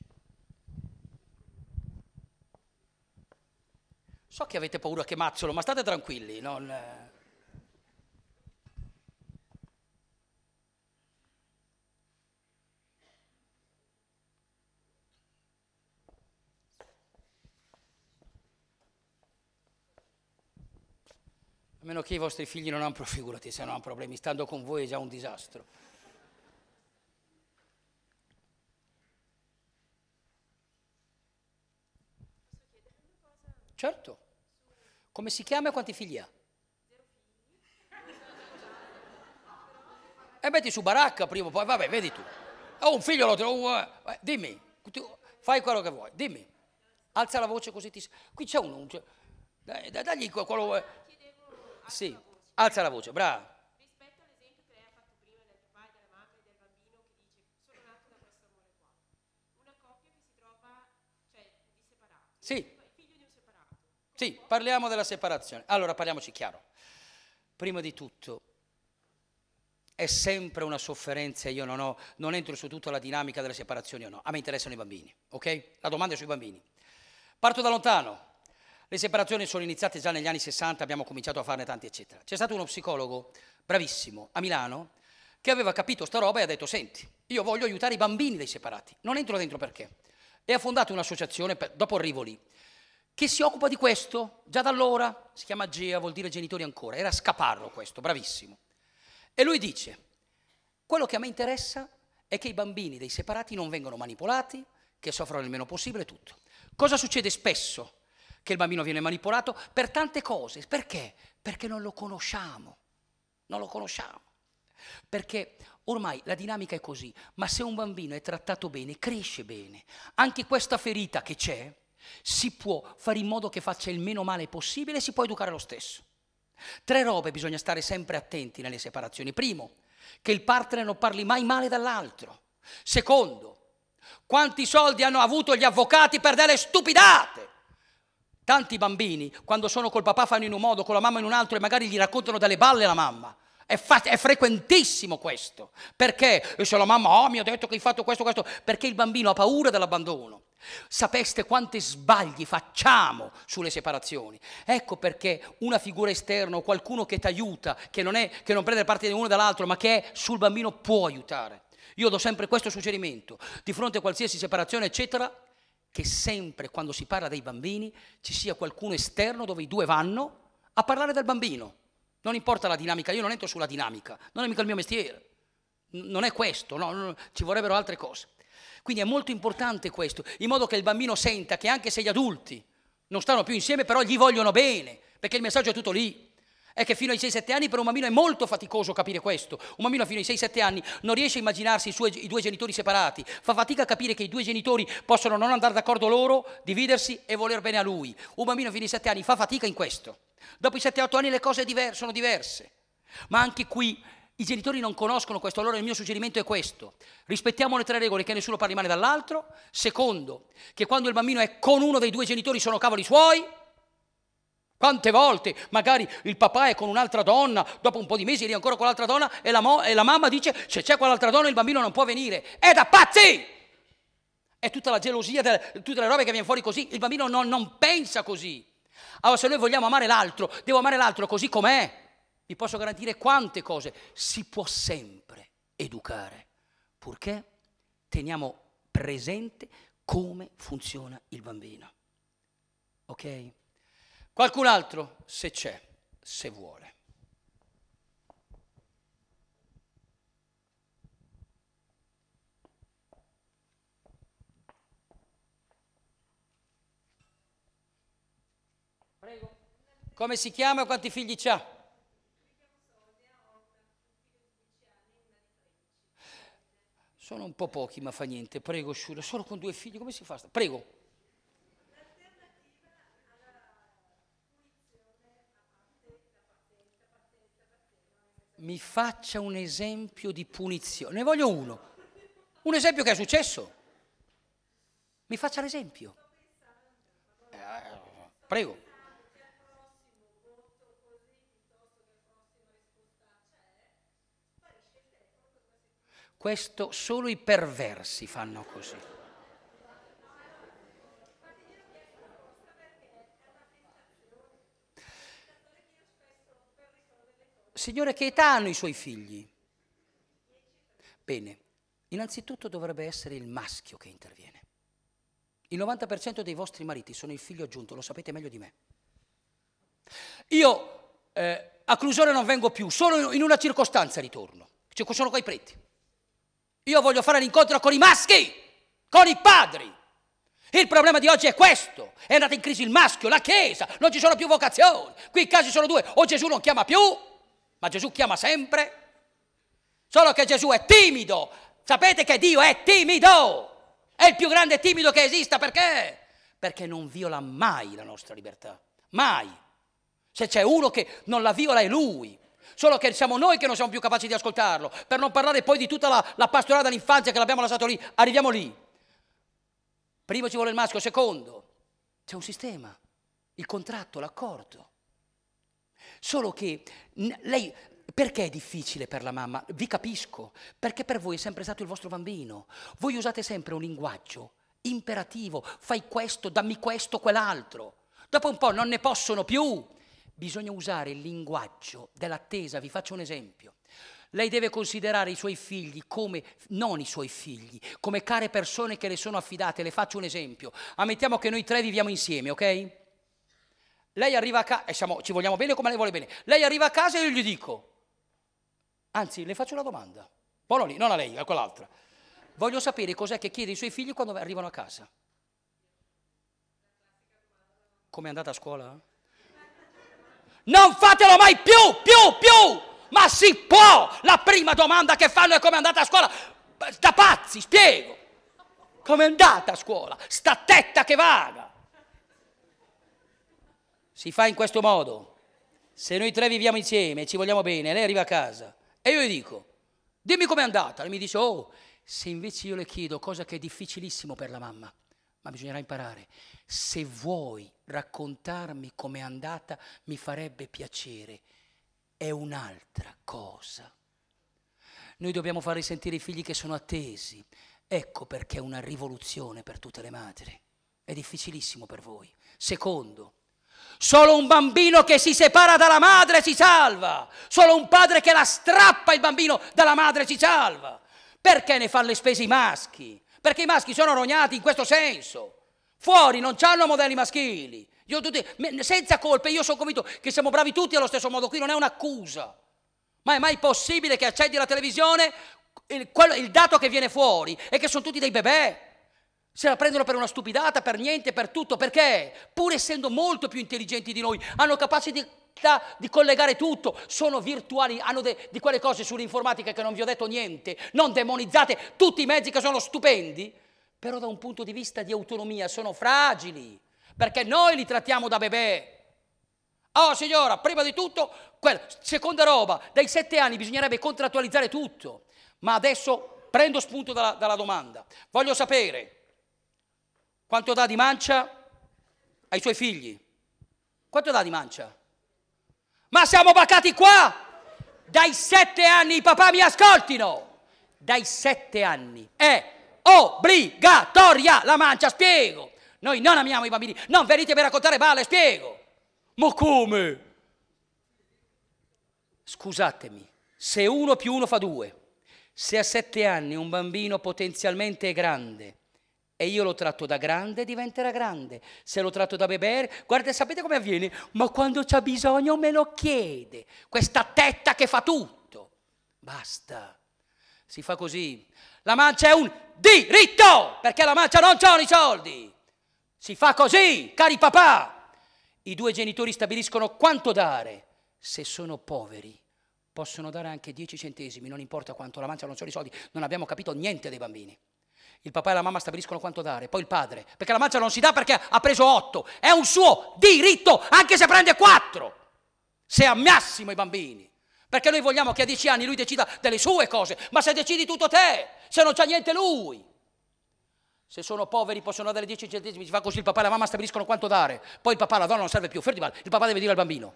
So che avete paura che mazzolo, ma state tranquilli, non... Eh, A meno che i vostri figli non hanno, figurati se non hanno problemi, stando con voi è già un disastro. Certo. Come si chiama e quanti figli ha? E eh, metti su baracca prima, poi vabbè, vedi tu. Ho oh, un figlio, lo trovo. Eh, eh, dimmi, fai quello che vuoi, dimmi. Alza la voce così ti... Qui c'è uno, un... Cioè, dagli quello... Sì, la alza la voce, bravo. Rispetto all'esempio che lei ha fatto prima del padre, della madre e del bambino che dice sono nato da questo amore qua. Una coppia che si trova, cioè, di cioè, separato. Sì. Sì, parliamo della separazione. Allora parliamoci chiaro. Prima di tutto, è sempre una sofferenza, io non, ho, non entro su tutta la dinamica delle separazioni o no, a me interessano i bambini, ok? La domanda è sui bambini. Parto da lontano, le separazioni sono iniziate già negli anni 60, abbiamo cominciato a farne tante, eccetera. C'è stato uno psicologo bravissimo a Milano che aveva capito sta roba e ha detto, senti, io voglio aiutare i bambini dei separati, non entro dentro perché. E ha fondato un'associazione, per, dopo arrivo lì, che si occupa di questo, già da allora, si chiama GEA, vuol dire genitori ancora, era Scaparro questo, bravissimo. E lui dice, quello che a me interessa è che i bambini dei separati non vengano manipolati, che soffrano il meno possibile tutto. Cosa succede spesso? che il bambino viene manipolato per tante cose. Perché? Perché non lo conosciamo. Non lo conosciamo. Perché ormai la dinamica è così, ma se un bambino è trattato bene, cresce bene. Anche questa ferita che c'è, si può fare in modo che faccia il meno male possibile e si può educare lo stesso. Tre robe bisogna stare sempre attenti nelle separazioni. Primo, che il partner non parli mai male dall'altro. Secondo, quanti soldi hanno avuto gli avvocati per delle stupidate? Tanti bambini, quando sono col papà, fanno in un modo, con la mamma in un altro e magari gli raccontano delle balle la mamma. È, fa- è, frequentissimo questo. Perché? E se la mamma oh, mi ha detto che hai fatto questo, questo, perché il bambino ha paura dell'abbandono. Sapeste quanti sbagli facciamo sulle separazioni. Ecco perché una figura esterna o qualcuno che ti aiuta, che non, è, che non prende parte di uno dall'altro, ma che è sul bambino può aiutare. Io do sempre questo suggerimento. Di fronte a qualsiasi separazione, eccetera, che sempre quando si parla dei bambini ci sia qualcuno esterno dove i due vanno a parlare del bambino. Non importa la dinamica, io non entro sulla dinamica, non è mica il mio mestiere. Non è questo, no, ci vorrebbero altre cose. Quindi è molto importante questo, in modo che il bambino senta che anche se gli adulti non stanno più insieme, però gli vogliono bene, perché il messaggio è tutto lì è che fino ai 6-7 anni per un bambino è molto faticoso capire questo. Un bambino fino ai 6-7 anni non riesce a immaginarsi i, suoi, i, due genitori separati, fa fatica a capire che i due genitori possono non andare d'accordo loro, dividersi e voler bene a lui. Un bambino fino ai 7 anni fa fatica in questo. Dopo i 7-8 anni le cose diver- sono diverse. Ma anche qui i genitori non conoscono questo, allora il mio suggerimento è questo. Rispettiamo le tre regole, che nessuno parli male dall'altro. Secondo, che quando il bambino è con uno dei due genitori sono cavoli suoi. Quante volte magari il papà è con un'altra donna, dopo un po' di mesi è ancora con l'altra donna e la, mo- e la mamma dice se c'è quell'altra donna il bambino non può venire. È da pazzi! È tutta la gelosia, delle, tutte le robe che viene fuori così, il bambino non, non pensa così. Allora se noi vogliamo amare l'altro, devo amare l'altro così com'è. Vi posso garantire quante cose. Si può sempre educare, purché teniamo presente come funziona il bambino. Ok? Qualcun altro, se c'è, se vuole. Prego. Come si chiama e quanti figli ha? Sono un po' pochi, ma fa niente. Prego, Sciura, solo con due figli come si fa? Prego. mi faccia un esempio di punizione. Ne voglio uno. Un esempio che è successo. Mi faccia l'esempio. Eh, prego. Questo solo i perversi fanno così. Signore, che età hanno i suoi figli? Bene, innanzitutto dovrebbe essere il maschio che interviene. Il 90% dei vostri mariti sono il figlio aggiunto, lo sapete meglio di me. Io eh, a Clusone non vengo più, solo in una circostanza ritorno, cioè sono coi preti. Io voglio fare l'incontro con i maschi, con i padri. Il problema di oggi è questo, è andata in crisi il maschio, la chiesa, non ci sono più vocazioni, qui i casi sono due, o Gesù non chiama più ma Gesù chiama sempre. Solo che Gesù è timido. Sapete che Dio è timido. È il più grande timido che esista perché? Perché non viola mai la nostra libertà. Mai. Se c'è uno che non la viola è lui. Solo che siamo noi che non siamo più capaci di ascoltarlo. Per non parlare poi di tutta la, la pastorale dell'infanzia che l'abbiamo lasciato lì. Arriviamo lì. Primo ci vuole il maschio, secondo c'è un sistema, il contratto, l'accordo. Solo che lei, perché è difficile per la mamma? Vi capisco, perché per voi è sempre stato il vostro bambino. Voi usate sempre un linguaggio imperativo, fai questo, dammi questo, quell'altro. Dopo un po' non ne possono più. Bisogna usare il linguaggio dell'attesa, vi faccio un esempio. Lei deve considerare i suoi figli come, non i suoi figli, come care persone che le sono affidate. Le faccio un esempio. Ammettiamo che noi tre viviamo insieme, ok? Lei arriva a casa, e eh, siamo, ci vogliamo bene come le vuole bene, lei arriva a casa e io gli dico, anzi le faccio una domanda, buono lì, non a lei, a quell'altra. Voglio sapere cos'è che chiede ai suoi figli quando arrivano a casa. Come è andata a scuola? Non fatelo mai più, più, più! Ma si può! La prima domanda che fanno è come è andata a scuola. Da pazzi, spiego! Come è andata a scuola? Sta tetta che vaga! Si fa in questo modo. Se noi tre viviamo insieme e ci vogliamo bene, lei arriva a casa e io le dico, dimmi com'è andata. Lei mi dice, oh, se invece io le chiedo, cosa che è difficilissimo per la mamma, ma bisognerà imparare, se vuoi raccontarmi com'è andata, mi farebbe piacere. È un'altra cosa. Noi dobbiamo far risentire i figli che sono attesi. Ecco perché è una rivoluzione per tutte le madri. È difficilissimo per voi. Secondo, Solo un bambino che si separa dalla madre si salva. Solo un padre che la strappa il bambino dalla madre si salva. Perché ne fanno le spese i maschi? Perché i maschi sono rognati in questo senso. Fuori non c'hanno modelli maschili. Tutti, senza colpe, io sono convinto che siamo bravi tutti allo stesso modo. Qui non è un'accusa. Ma è mai possibile che accendi la televisione? Il, quello, il dato che viene fuori è che sono tutti dei bebè. Se la prendono per una stupidata, per niente, per tutto, perché pur essendo molto più intelligenti di noi, hanno capacità di collegare tutto, sono virtuali, hanno de, di quelle cose sull'informatica che non vi ho detto niente, non demonizzate tutti i mezzi che sono stupendi, però da un punto di vista di autonomia sono fragili, perché noi li trattiamo da bebè. Oh signora, prima di tutto, quella, seconda roba, dai sette anni bisognerebbe contrattualizzare tutto, ma adesso prendo spunto dalla, dalla domanda, voglio sapere quanto dà di mancia ai suoi figli? Quanto dà di mancia? Ma siamo pacati qua! Dai sette anni, i papà mi ascoltino! Dai sette anni è obbligatoria la mancia, spiego! Noi non amiamo i bambini, non venite per raccontare balle, spiego! Ma come? Scusatemi, se uno più uno fa due, se a sette anni un bambino potenzialmente grande e io lo tratto da grande diventerà grande, se lo tratto da bebè, guarda, sapete come avviene? Ma quando c'ha bisogno me lo chiede, questa tetta che fa tutto. Basta, si fa così. La mancia è un diritto, perché la mancia non c'ha i soldi. Si fa così, cari papà. I due genitori stabiliscono quanto dare. Se sono poveri, possono dare anche 10 centesimi, non importa quanto, la mancia non c'ha i soldi, non abbiamo capito niente dei bambini. Il papà e la mamma stabiliscono quanto dare, poi il padre, perché la mancia non si dà perché ha preso otto, è un suo diritto, anche se prende quattro, se ammiassimo i bambini. Perché noi vogliamo che a dieci anni lui decida delle sue cose, ma se decidi tutto te, se non c'ha niente lui. Se sono poveri possono dare dieci centesimi, si fa così il papà e la mamma stabiliscono quanto dare, poi il papà, la donna non serve più, ferdi, il papà deve dire al bambino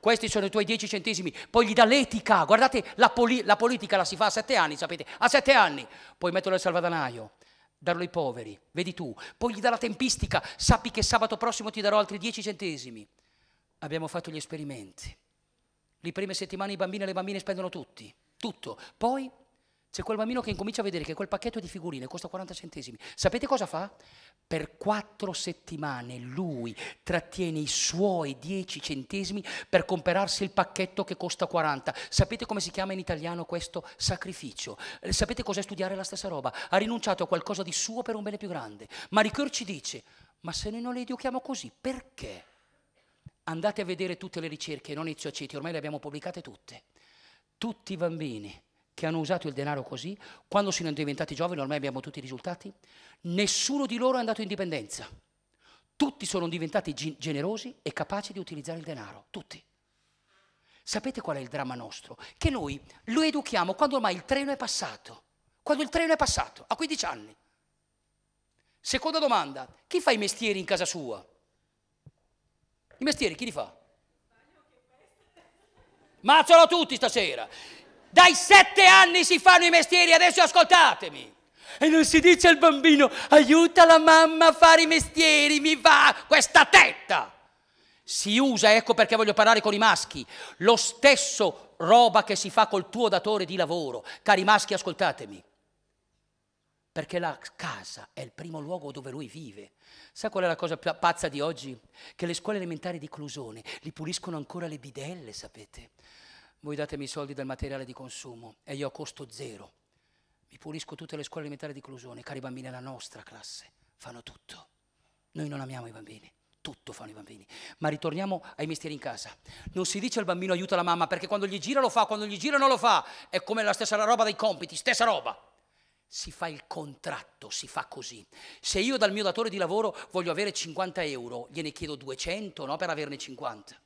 questi sono i tuoi dieci centesimi, poi gli dà l'etica, guardate la, poli la, politica la si fa a sette anni, sapete, a sette anni, poi metterlo al salvadanaio, darlo ai poveri, vedi tu, poi gli dà la tempistica, sappi che sabato prossimo ti darò altri dieci centesimi. Abbiamo fatto gli esperimenti, le prime settimane i bambini e le bambine spendono tutti, tutto, poi c'è quel bambino che incomincia a vedere che quel pacchetto di figurine costa 40 centesimi. Sapete cosa fa? Per quattro settimane lui trattiene i suoi 10 centesimi per comprarsi il pacchetto che costa 40. Sapete come si chiama in italiano questo sacrificio? Eh, sapete cos'è studiare la stessa roba? Ha rinunciato a qualcosa di suo per un bene più grande. Ma Ricoeur ci dice, ma se noi non le educhiamo così, perché? Andate a vedere tutte le ricerche, non Ezio Aceti, ormai le abbiamo pubblicate tutte. Tutti i bambini che hanno usato il denaro così, quando sono diventati giovani ormai abbiamo tutti i risultati, nessuno di loro è andato in dipendenza. Tutti sono diventati generosi e capaci di utilizzare il denaro, tutti. Sapete qual è il dramma nostro? Che noi lo educhiamo quando ormai il treno è passato, quando il treno è passato, a 15 anni. Seconda domanda, chi fa i mestieri in casa sua? I mestieri chi li fa? Mazzalo tutti stasera! Dai sette anni si fanno i mestieri, adesso ascoltatemi. E non si dice al bambino, aiuta la mamma a fare i mestieri, mi va questa tetta. Si usa, ecco perché voglio parlare con i maschi, lo stesso roba che si fa col tuo datore di lavoro. Cari maschi, ascoltatemi. Perché la casa è il primo luogo dove lui vive. Sai qual è la cosa più pazza di oggi? Che le scuole elementari di Clusone li puliscono ancora le bidelle, sapete? voi datemi i soldi del materiale di consumo e io a costo zero. Mi pulisco tutte le scuole elementari di Clusone, cari bambini, è la nostra classe, fanno tutto. Noi non amiamo i bambini, tutto fanno i bambini. Ma ritorniamo ai mestieri in casa. Non si dice al bambino aiuta la mamma perché quando gli gira lo fa, quando gli gira non lo fa. È come la stessa roba dei compiti, stessa roba. Si fa il contratto, si fa così. Se io dal mio datore di lavoro voglio avere 50 euro, gliene chiedo 200 no, per averne 50.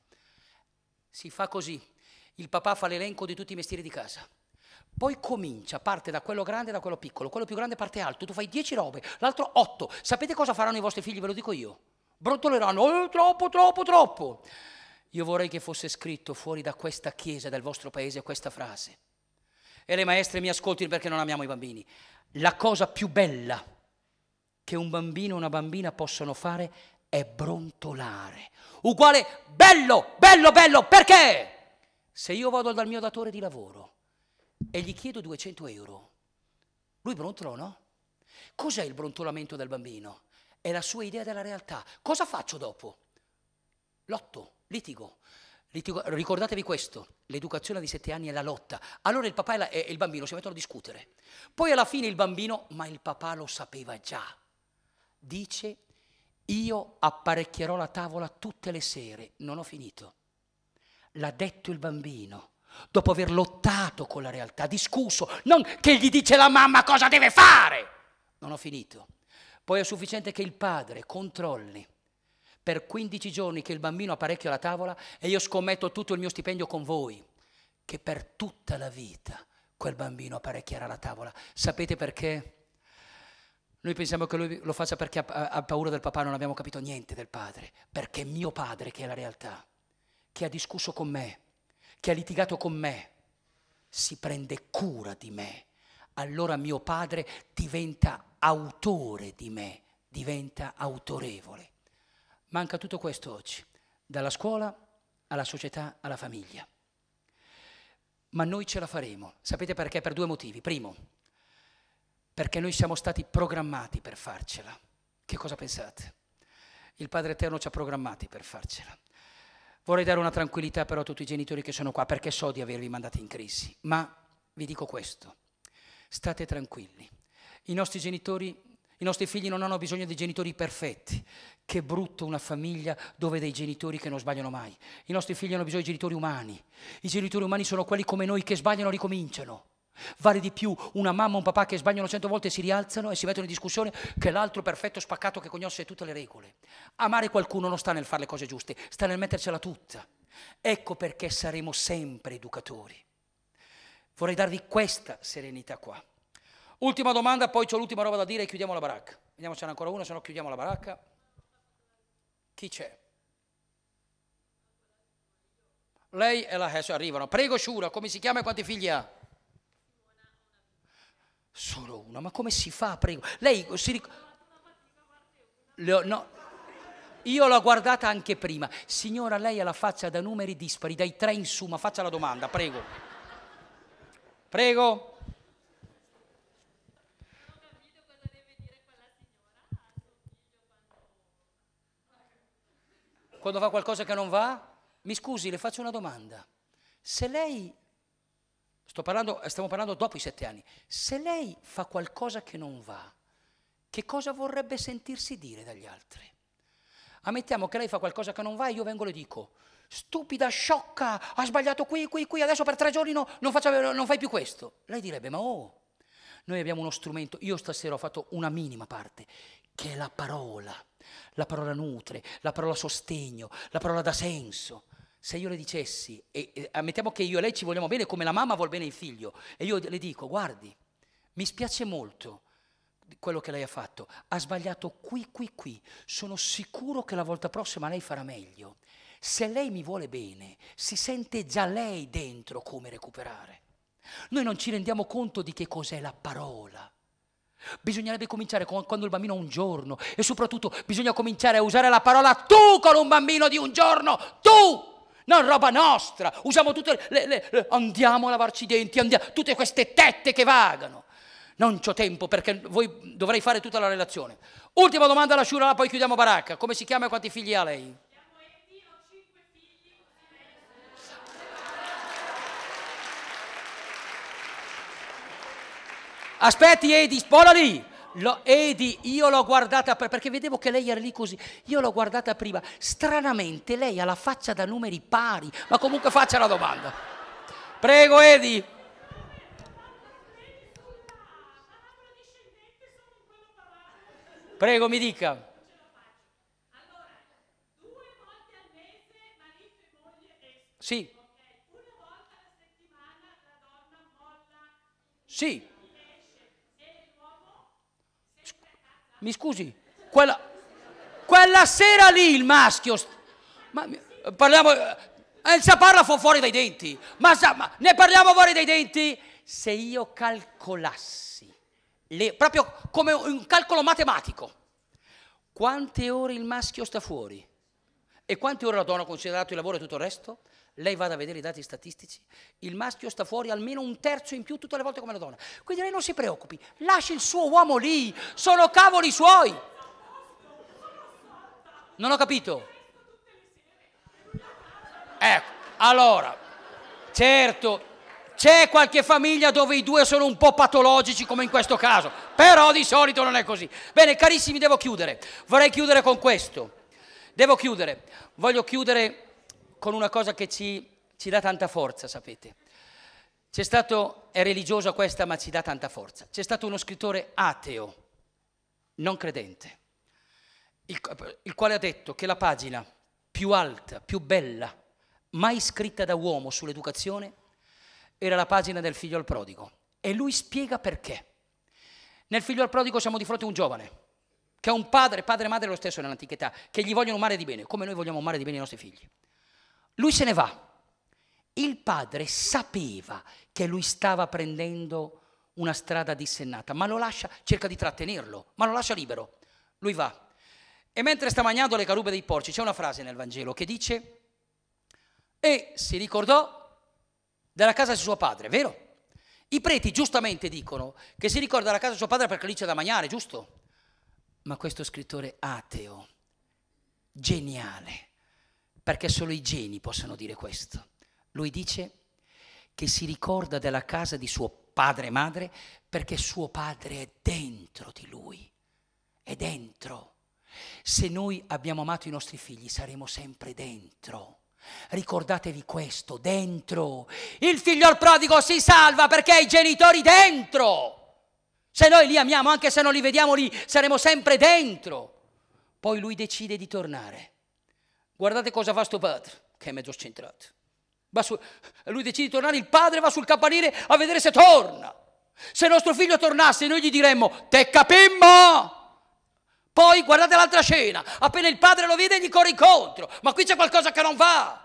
Si fa così il papà fa l'elenco di tutti i mestieri di casa. Poi comincia, parte da quello grande e da quello piccolo, quello più grande parte alto, tu fai dieci robe, l'altro otto. Sapete cosa faranno i vostri figli? Ve lo dico io. Brontoleranno, oh, eh, troppo, troppo, troppo. Io vorrei che fosse scritto fuori da questa chiesa, dal vostro paese, questa frase. E le maestre mi ascoltino perché non amiamo i bambini. La cosa più bella che un bambino e una bambina possono fare è brontolare. Uguale bello, bello, bello, perché? Se io vado dal mio datore di lavoro e gli chiedo 200 euro, lui brontola no? Cos'è il brontolamento del bambino? È la sua idea della realtà. Cosa faccio dopo? Lotto, litigo. litigo. Ricordatevi questo, l'educazione di sette anni è la lotta. Allora il papà e, la, e il bambino si mettono a discutere. Poi alla fine il bambino, ma il papà lo sapeva già, dice io apparecchierò la tavola tutte le sere, non ho finito l'ha detto il bambino, dopo aver lottato con la realtà, discusso, non che gli dice la mamma cosa deve fare. Non ho finito. Poi è sufficiente che il padre controlli per 15 giorni che il bambino apparecchia la tavola e io scommetto tutto il mio stipendio con voi, che per tutta la vita quel bambino apparecchierà la tavola. Sapete perché? Noi pensiamo che lui lo faccia perché ha, paura del papà, non abbiamo capito niente del padre, perché mio padre che è la realtà che ha discusso con me, che ha litigato con me, si prende cura di me, allora mio padre diventa autore di me, diventa autorevole. Manca tutto questo oggi, dalla scuola alla società, alla famiglia. Ma noi ce la faremo, sapete perché? Per due motivi. Primo, perché noi siamo stati programmati per farcela. Che cosa pensate? Il Padre Eterno ci ha programmati per farcela. Vorrei dare una tranquillità però a tutti i genitori che sono qua perché so di avervi mandati in crisi, ma vi dico questo, state tranquilli. I nostri genitori, i nostri figli non hanno bisogno di genitori perfetti. Che brutto una famiglia dove dei genitori che non sbagliano mai. I nostri figli hanno bisogno di genitori umani. I genitori umani sono quelli come noi che sbagliano e ricominciano. Vale di più una mamma o un papà che sbagliano cento volte e si rialzano e si mettono in discussione che l'altro perfetto spaccato che conosce tutte le regole. Amare qualcuno non sta nel fare le cose giuste, sta nel mettercela tutta. Ecco perché saremo sempre educatori. Vorrei darvi questa serenità qua. Ultima domanda, poi ho l'ultima roba da dire e chiudiamo la baracca. Vediamo se ce ancora una, se no chiudiamo la baracca. Chi c'è? Lei e la Hesu arrivano. Prego Shura, come si chiama e quanti figli ha? Solo una, ma come si fa, prego? Lei si ricorda... No, io l'ho guardata anche prima. Signora, lei ha la faccia da numeri dispari, dai tre in su, ma faccia la domanda, prego. Prego. Quando fa qualcosa che non va? Mi scusi, le faccio una domanda. Se lei Parlando, stiamo parlando dopo i sette anni. Se lei fa qualcosa che non va, che cosa vorrebbe sentirsi dire dagli altri? Ammettiamo che lei fa qualcosa che non va e io vengo e le dico, stupida, sciocca, ha sbagliato qui, qui, qui, adesso per tre giorni no, non, faccia, non fai più questo. Lei direbbe, ma oh, noi abbiamo uno strumento, io stasera ho fatto una minima parte, che è la parola. La parola nutre, la parola sostegno, la parola dà senso se io le dicessi, e, e, ammettiamo che io e lei ci vogliamo bene come la mamma vuol bene il figlio, e io le dico, guardi, mi spiace molto quello che lei ha fatto, ha sbagliato qui, qui, qui, sono sicuro che la volta prossima lei farà meglio. Se lei mi vuole bene, si sente già lei dentro come recuperare. Noi non ci rendiamo conto di che cos'è la parola. Bisognerebbe cominciare con, quando il bambino ha un giorno e soprattutto bisogna cominciare a usare la parola tu con un bambino di un giorno, tu! non roba nostra, usiamo tutte le, le, le, andiamo a lavarci i denti, andiamo, tutte queste tette che vagano. Non ho tempo perché voi dovrei fare tutta la relazione. Ultima domanda alla Shura, poi chiudiamo baracca. Come si chiama e quanti figli ha lei? Aspetti Edi, spola lì! Lo, Edi, io l'ho guardata perché vedevo che lei era lì così. Io l'ho guardata prima. Stranamente lei ha la faccia da numeri pari, ma comunque faccia la domanda. Prego, Edi. Prego, mi dica. Sì. Sì. mi scusi, quella, quella sera lì il maschio, ma, parliamo, Elsa eh, parla fuori dai denti, ma, ma ne parliamo fuori dai denti? Se io calcolassi, le, proprio come un calcolo matematico, quante ore il maschio sta fuori e quante ore la donna ha considerato il lavoro e tutto il resto? lei vada a vedere i dati statistici, il maschio sta fuori almeno un terzo in più tutte le volte come la donna. Quindi lei non si preoccupi, lasci il suo uomo lì, sono cavoli suoi. Non ho capito. Ecco, allora, certo, c'è qualche famiglia dove i due sono un po' patologici come in questo caso, però di solito non è così. Bene, carissimi, devo chiudere. Vorrei chiudere con questo. Devo chiudere. Voglio chiudere con una cosa che ci, ci dà tanta forza, sapete. C'è stato, è religiosa questa ma ci dà tanta forza, c'è stato uno scrittore ateo, non credente, il, il quale ha detto che la pagina più alta, più bella, mai scritta da uomo sull'educazione, era la pagina del figlio al prodigo. E lui spiega perché. Nel figlio al prodigo siamo di fronte a un giovane che ha un padre, padre e madre lo stesso nell'antichità, che gli vogliono un di bene, come noi vogliamo un di bene i nostri figli. Lui se ne va. Il padre sapeva che lui stava prendendo una strada dissennata, ma lo lascia, cerca di trattenerlo, ma lo lascia libero. Lui va. E mentre sta mangiando le carube dei porci, c'è una frase nel Vangelo che dice, e si ricordò della casa di suo padre, vero? I preti giustamente dicono che si ricorda la casa di suo padre perché lì c'è da mangiare, giusto? Ma questo scrittore ateo, geniale, perché solo i geni possono dire questo. Lui dice che si ricorda della casa di suo padre e madre perché suo padre è dentro di lui, è dentro. Se noi abbiamo amato i nostri figli saremo sempre dentro. Ricordatevi questo, dentro. Il figlio prodigo si salva perché ha i genitori dentro. Se noi li amiamo, anche se non li vediamo lì, saremo sempre dentro. Poi lui decide di tornare. Guardate cosa fa sto padre, che è mezzo scentrato. Su, lui decide di tornare, il padre va sul campanile a vedere se torna. Se nostro figlio tornasse noi gli diremmo, te capimmo! Poi guardate l'altra scena, appena il padre lo vede gli corre incontro, ma qui c'è qualcosa che non va.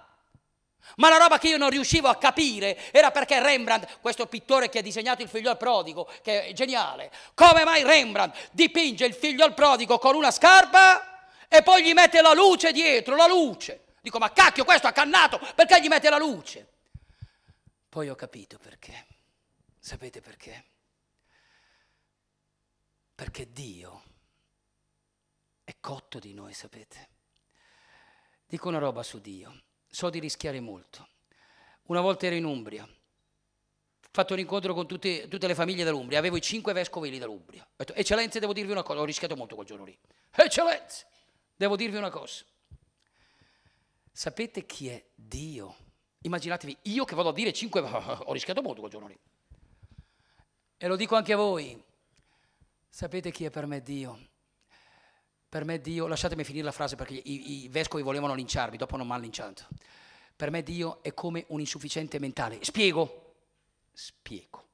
Ma la roba che io non riuscivo a capire era perché Rembrandt, questo pittore che ha disegnato il figlio al prodigo, che è geniale, come mai Rembrandt dipinge il figlio al prodigo con una scarpa? e poi gli mette la luce dietro, la luce. Dico, ma cacchio, questo ha cannato, perché gli mette la luce? Poi ho capito perché. Sapete perché? Perché Dio è cotto di noi, sapete? Dico una roba su Dio. So di rischiare molto. Una volta ero in Umbria, ho fatto un incontro con tutte, tutte le famiglie dell'Umbria, avevo i cinque vescovi lì dall'Umbria. Ho detto, eccellenze, devo dirvi una cosa, ho rischiato molto quel giorno lì. Eccellenze! Devo dirvi una cosa. Sapete chi è Dio? Immaginatevi, io che vado a dire 5, ho rischiato molto quel giorno lì. E lo dico anche a voi. Sapete chi è per me Dio? Per me Dio, lasciatemi finire la frase perché i, i vescovi volevano linciarmi, dopo non mi hanno linciato. Per me Dio è come un insufficiente mentale. Spiego. Spiego.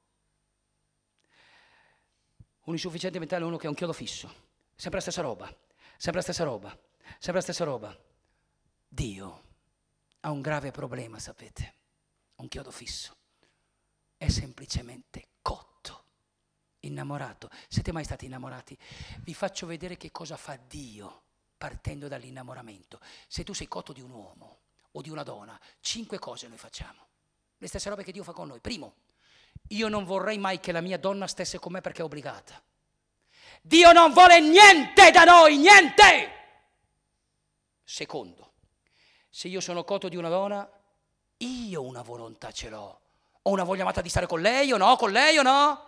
Un insufficiente mentale è uno che ha un chiodo fisso, sempre la stessa roba Sempre la stessa roba, sempre la stessa roba. Dio ha un grave problema, sapete, un chiodo fisso. È semplicemente cotto, innamorato. Siete mai stati innamorati? Vi faccio vedere che cosa fa Dio partendo dall'innamoramento. Se tu sei cotto di un uomo o di una donna, cinque cose noi facciamo. Le stesse robe che Dio fa con noi. Primo, io non vorrei mai che la mia donna stesse con me perché è obbligata. Dio non vuole niente da noi, niente. Secondo, se io sono coto di una donna, io una volontà ce l'ho. Ho una voglia matta di stare con lei o no? Con lei o no?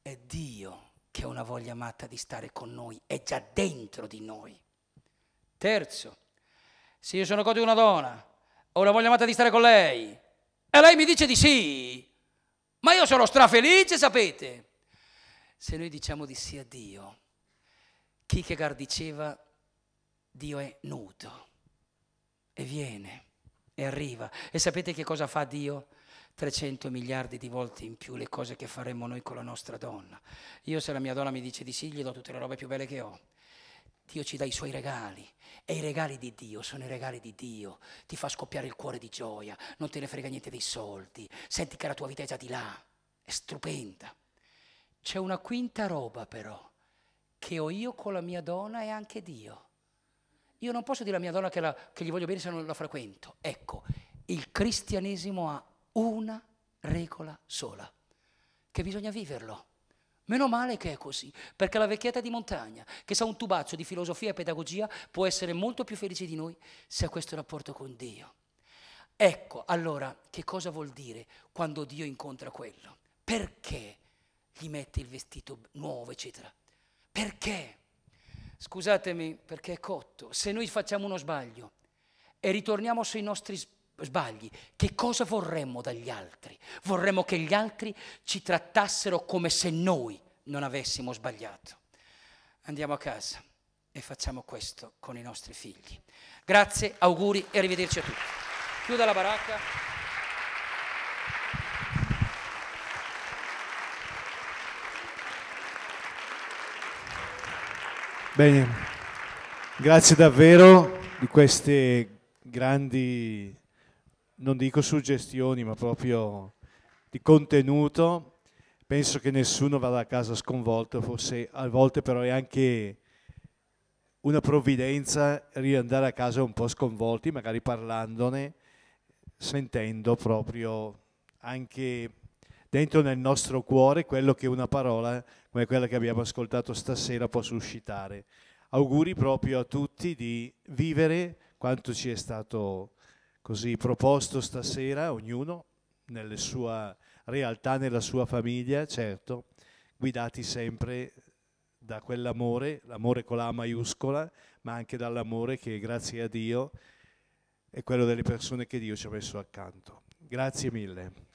È Dio che ha una voglia matta di stare con noi, è già dentro di noi. Terzo, se io sono coto di una donna, ho una voglia matta di stare con lei e lei mi dice di sì, ma io sono strafelice, sapete? se noi diciamo di sì a Dio. Kierkegaard diceva Dio è nudo e viene e arriva. E sapete che cosa fa Dio? 300 miliardi di volte in più le cose che faremmo noi con la nostra donna. Io se la mia donna mi dice di sì, gli do tutte le robe più belle che ho. Dio ci dà i suoi regali e i regali di Dio sono i regali di Dio. Ti fa scoppiare il cuore di gioia, non te ne frega niente dei soldi, senti che la tua vita è già di là, è stupenda. C'è una quinta roba però, che ho io con la mia donna e anche Dio. Io non posso dire alla mia donna che, la, che, gli voglio bene se non la frequento. Ecco, il cristianesimo ha una regola sola, che bisogna viverlo. Meno male che è così, perché la vecchietta di montagna, che sa un tubaccio di filosofia e pedagogia, può essere molto più felice di noi se ha questo rapporto con Dio. Ecco, allora, che cosa vuol dire quando Dio incontra quello? Perché? gli mette il vestito nuovo, eccetera. Perché? Scusatemi, perché è cotto. Se noi facciamo uno sbaglio e ritorniamo sui nostri sbagli, che cosa vorremmo dagli altri? Vorremmo che gli altri ci trattassero come se noi non avessimo sbagliato. Andiamo a casa e facciamo questo con i nostri figli. Grazie, auguri e arrivederci a tutti. Chiuda la baracca. Bene, grazie davvero di queste grandi, non dico suggestioni, ma proprio di contenuto. Penso che nessuno vada a casa sconvolto, forse a volte però è anche una provvidenza riandare a casa un po' sconvolti, magari parlandone, sentendo proprio anche dentro nel nostro cuore quello che una parola come quella che abbiamo ascoltato stasera può suscitare. Auguri proprio a tutti di vivere quanto ci è stato così proposto stasera, ognuno nella sua realtà, nella sua famiglia, certo, guidati sempre da quell'amore, l'amore con la maiuscola, ma anche dall'amore che grazie a Dio è quello delle persone che Dio ci ha messo accanto. Grazie mille.